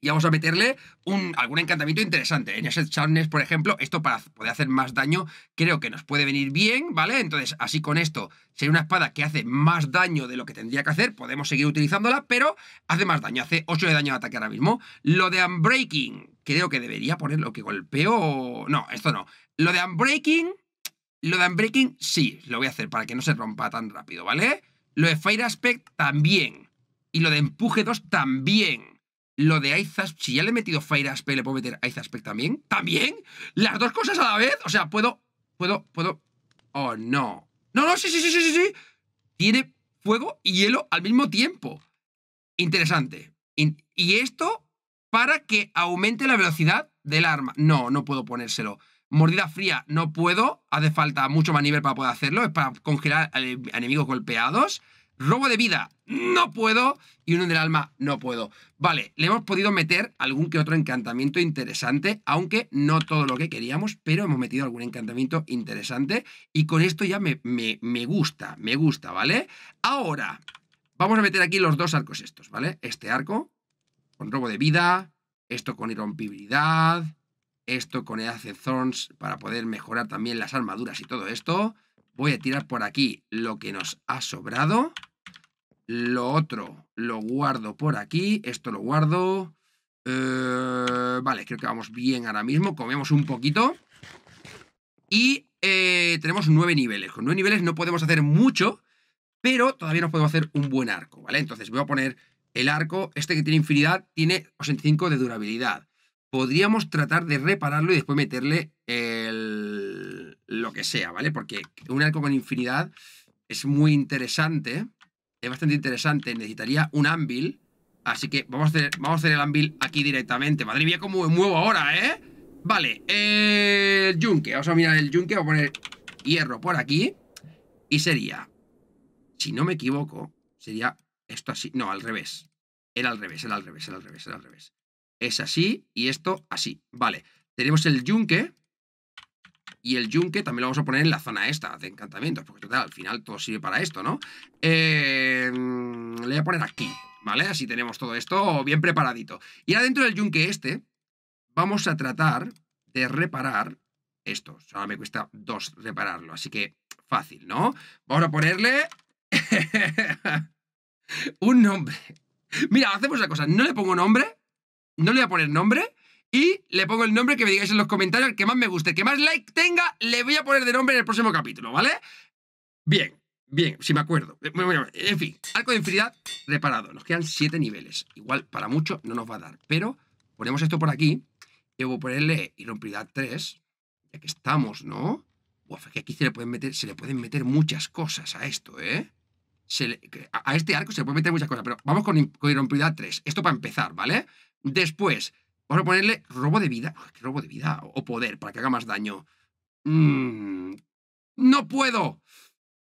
y vamos a meterle un, algún encantamiento interesante. En ese charnes, por ejemplo, esto para poder hacer más daño creo que nos puede venir bien, ¿vale? Entonces, así con esto sería una espada que hace más daño de lo que tendría que hacer. Podemos seguir utilizándola, pero hace más daño. Hace 8 de daño de ataque ahora mismo. Lo de Unbreaking, creo que debería poner lo que golpeo... No, esto no. Lo de Unbreaking... Lo de Unbreaking sí, lo voy a hacer para que no se rompa tan rápido, ¿vale? Lo de Fire Aspect también. Y lo de Empuje 2 también lo de Aspect, si ya le he metido Fire Aspect, le puedo meter Aspect también. ¿También? ¿Las dos cosas a la vez? O sea, puedo, puedo, puedo... Oh, no. No, no, sí, sí, sí, sí, sí. Tiene fuego y hielo al mismo tiempo. Interesante. Y esto para que aumente la velocidad del arma. No, no puedo ponérselo. Mordida fría, no puedo. Hace falta mucho maníver para poder hacerlo. Es para congelar a enemigos golpeados robo de vida, no puedo, y uno del alma, no puedo. Vale, le hemos podido meter algún que otro encantamiento interesante, aunque no todo lo que queríamos, pero hemos metido algún encantamiento interesante, y con esto ya me, me, me gusta, me gusta, ¿vale? Ahora, vamos a meter aquí los dos arcos estos, ¿vale? Este arco, con robo de vida, esto con irrompibilidad, esto con EAC Thorns para poder mejorar también las armaduras y todo esto, voy a tirar por aquí lo que nos ha sobrado. Lo otro lo guardo por aquí. Esto lo guardo. Eh, vale, creo que vamos bien ahora mismo. Comemos un poquito. Y eh, tenemos nueve niveles. Con nueve niveles no podemos hacer mucho, pero todavía nos podemos hacer un buen arco, ¿vale? Entonces voy a poner el arco. Este que tiene infinidad tiene 85 de durabilidad. Podríamos tratar de repararlo y después meterle eh, lo que sea, ¿vale? Porque un arco con infinidad es muy interesante, es bastante interesante, necesitaría un anvil, así que vamos a hacer, vamos a hacer el anvil aquí directamente. Madre mía, cómo me muevo ahora, ¿eh? Vale, el yunque, vamos a mirar el yunque, voy a poner hierro por aquí, y sería, si no me equivoco, sería esto así, no, al revés, era al revés, era al revés, era al revés, era al revés. Es así y esto así, vale. Tenemos el yunque, y el yunque también lo vamos a poner en la zona esta de encantamientos, porque al final todo sirve para esto, ¿no? Eh, le voy a poner aquí, ¿vale? Así tenemos todo esto bien preparadito. Y ahora dentro del yunque este, vamos a tratar de reparar esto. Ahora me cuesta dos repararlo, así que fácil, ¿no? Vamos a ponerle un nombre. Mira, hacemos la cosa, no le pongo nombre, no le voy a poner nombre, y le pongo el nombre que me digáis en los comentarios, el que más me guste, que más like tenga, le voy a poner de nombre en el próximo capítulo, ¿vale? Bien, bien, si me acuerdo. Eh, en fin, arco de infinidad reparado. Nos quedan siete niveles. Igual, para mucho no nos va a dar. Pero ponemos esto por aquí. a ponerle irrompibilidad 3, ya que estamos, ¿no? Uf, que aquí se le, pueden meter, se le pueden meter muchas cosas a esto, ¿eh? a este arco se le pueden meter muchas cosas, pero vamos con, con 3. Esto para empezar, ¿vale? Después, Vamos a ponerle robo de vida. ¿Qué Robo de vida o poder para que haga más daño. Mm, no puedo.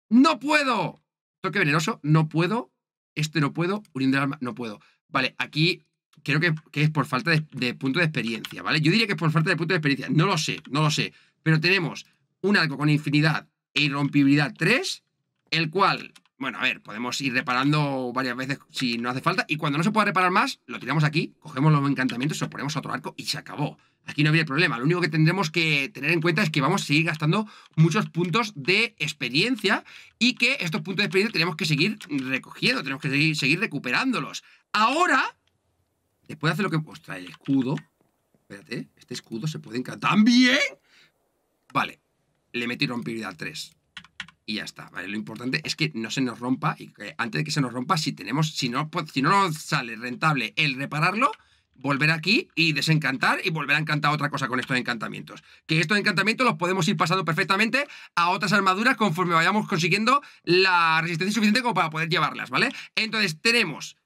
No puedo. Toque veneroso. No puedo. Este no puedo. Unión alma. No puedo. Vale, aquí creo que, es por falta de, de, punto de experiencia, ¿vale? Yo diría que es por falta de punto de experiencia. No lo sé, no lo sé. Pero tenemos un arco con infinidad e irrompibilidad 3, el cual bueno, a ver, podemos ir reparando varias veces si no hace falta. Y cuando no se pueda reparar más, lo tiramos aquí, cogemos los encantamientos, se lo ponemos a otro arco y se acabó. Aquí no había problema. Lo único que tendremos que tener en cuenta es que vamos a seguir gastando muchos puntos de experiencia y que estos puntos de experiencia tenemos que seguir recogiendo, tenemos que seguir, recuperándolos. Ahora, después de hacer lo que... Ostras, el escudo. Espérate, este escudo se puede encantar. ¡También! Vale, le metí al 3 y ya está, ¿vale? Lo importante es que no se nos rompa y que antes de que se nos rompa, si tenemos, si no, pues, si no nos sale rentable el repararlo, volver aquí y desencantar y volver a encantar otra cosa con estos encantamientos. Que estos encantamientos los podemos ir pasando perfectamente a otras armaduras conforme vayamos consiguiendo la resistencia suficiente como para poder llevarlas, ¿vale? Entonces tenemos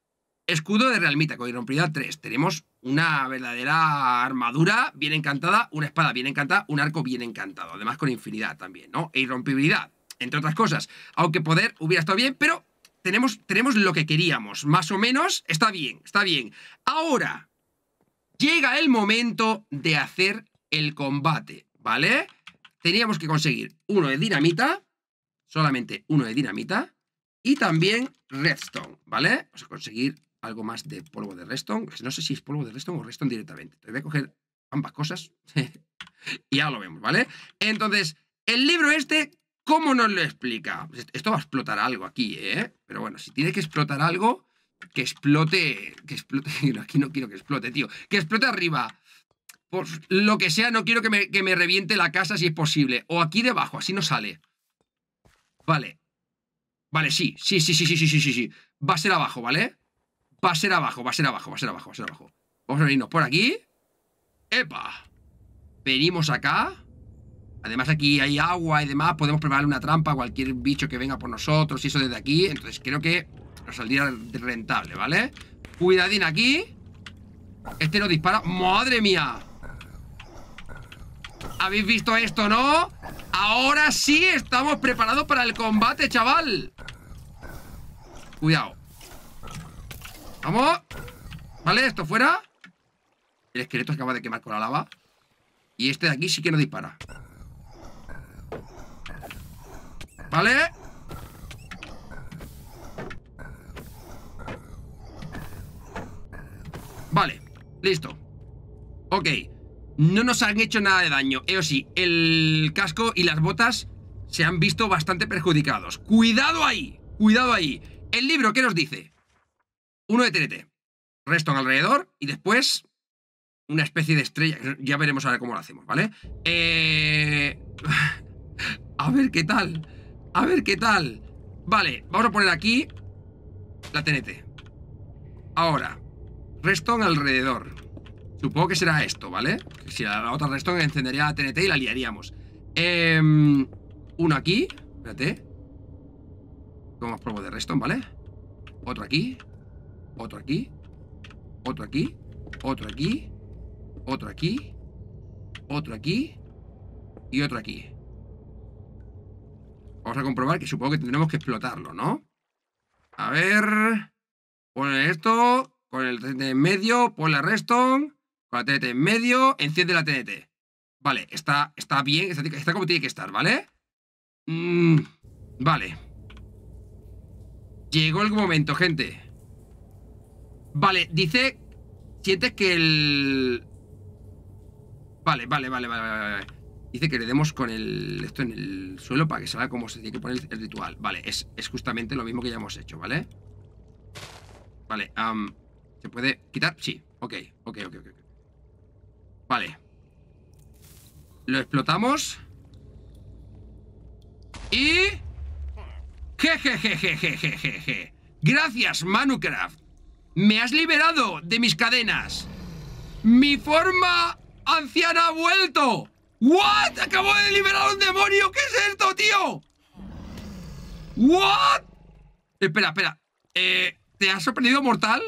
escudo de realmita con irrompibilidad 3. Tenemos una verdadera armadura bien encantada, una espada bien encantada, un arco bien encantado, además con infinidad también, ¿no? E irrompibilidad entre otras cosas. Aunque poder hubiera estado bien, pero tenemos, tenemos lo que queríamos. Más o menos está bien, está bien. Ahora, llega el momento de hacer el combate, ¿vale? Teníamos que conseguir uno de dinamita, solamente uno de dinamita, y también redstone, ¿vale? Vamos a conseguir algo más de polvo de redstone. No sé si es polvo de redstone o redstone directamente. Voy a coger ambas cosas y ya lo vemos, ¿vale? Entonces, el libro este ¿Cómo nos lo explica? Pues esto va a explotar algo aquí, ¿eh? Pero bueno, si tiene que explotar algo, que explote. Que explote. Aquí no quiero que explote, tío. Que explote arriba. Por lo que sea, no quiero que me, reviente la casa si es posible. O aquí debajo, así no sale. Vale. Vale, sí, sí, sí, sí, sí, sí, sí, sí, sí. Va a ser abajo, ¿vale? Va a ser abajo, va a ser abajo, va a ser abajo, va a ser abajo. Vamos a venirnos por aquí. ¡Epa! Venimos acá. Además aquí hay agua y demás, podemos preparar una trampa a cualquier bicho que venga por nosotros y eso desde aquí. Entonces creo que nos saldría rentable, ¿vale? Cuidadín aquí. Este no dispara. ¡Madre mía! ¿Habéis visto esto, no? Ahora sí estamos preparados para el combate, chaval. Cuidado. Vamos. Vale, esto fuera. El esqueleto acaba de quemar con la lava. Y este de aquí sí que no dispara. ¿Vale? Vale, listo Ok No nos han hecho nada de daño Eso sí, el casco y las botas Se han visto bastante perjudicados ¡Cuidado ahí! ¡Cuidado ahí! El libro, ¿qué nos dice? Uno de TNT en alrededor Y después Una especie de estrella Ya veremos ahora cómo lo hacemos, ¿vale? Eh, a ver qué tal a ver qué tal. Vale, vamos a poner aquí la TNT. Ahora, Restón alrededor. Supongo que será esto, ¿vale? Si la, otra restón encendería la TNT y la liaríamos. Eh, uno aquí, espérate. Como pruebo de restón, ¿vale? Otro aquí, otro aquí, otro aquí, otro aquí, otro aquí, otro aquí y otro aquí. Vamos a comprobar que supongo que tendremos que explotarlo, ¿no? A ver... Pon esto, con el TNT en medio, pon la Reston, con la TNT en medio, enciende la TNT. Vale, está, está bien, está, como tiene que estar, ¿vale? Mm, vale. Llegó el momento, gente. Vale, dice... Sientes que el... vale, vale, vale, vale, vale dice que le demos con el, esto en el suelo para que se salga cómo se tiene que poner el ritual. Vale, es, justamente lo mismo que ya hemos hecho, ¿vale? Vale, ¿se puede quitar? Sí, ok, ok, ok, ok. Vale. Lo explotamos. Y... Jejejejejejeje. Gracias, Manucraft. Me has liberado de mis cadenas. Mi forma anciana ha vuelto. ¿What? ¡Acabo de liberar a un demonio! ¿Qué es esto, tío? ¿What? Espera, espera. Eh, ¿Te has sorprendido, mortal?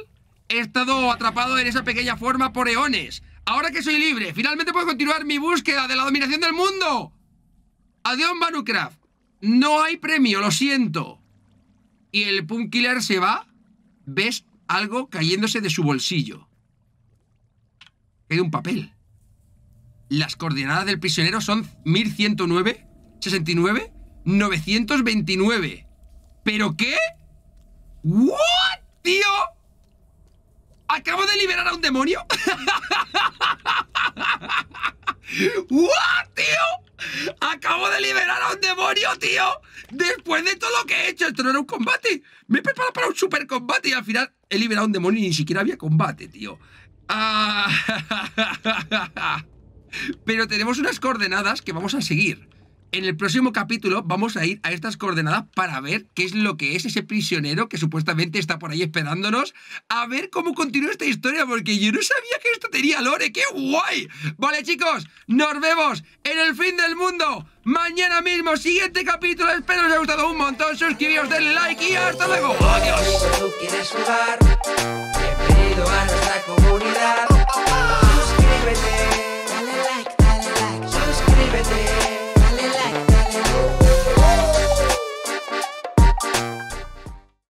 He estado atrapado en esa pequeña forma por eones. Ahora que soy libre, finalmente puedo continuar mi búsqueda de la dominación del mundo. Adiós, Manucraft. No hay premio, lo siento. Y el Punk Killer se va. ¿Ves algo cayéndose de su bolsillo? Hay un papel las coordenadas del prisionero son 1109, 69, 929. ¿Pero qué? ¿What, tío? ¿Acabo de liberar a un demonio? ¿What, tío? Acabo de liberar a un demonio, tío. Después de todo lo que he hecho, esto no era un combate. Me he preparado para un super combate y al final he liberado a un demonio y ni siquiera había combate, tío. Ah... Pero tenemos unas coordenadas que vamos a seguir. En el próximo capítulo vamos a ir a estas coordenadas para ver qué es lo que es ese prisionero que supuestamente está por ahí esperándonos. A ver cómo continúa esta historia, porque yo no sabía que esto tenía lore. ¡Qué guay! Vale, chicos, nos vemos en el fin del mundo. Mañana mismo, siguiente capítulo. Espero os haya gustado un montón. Suscribíos, denle like y hasta luego. ¡Adiós!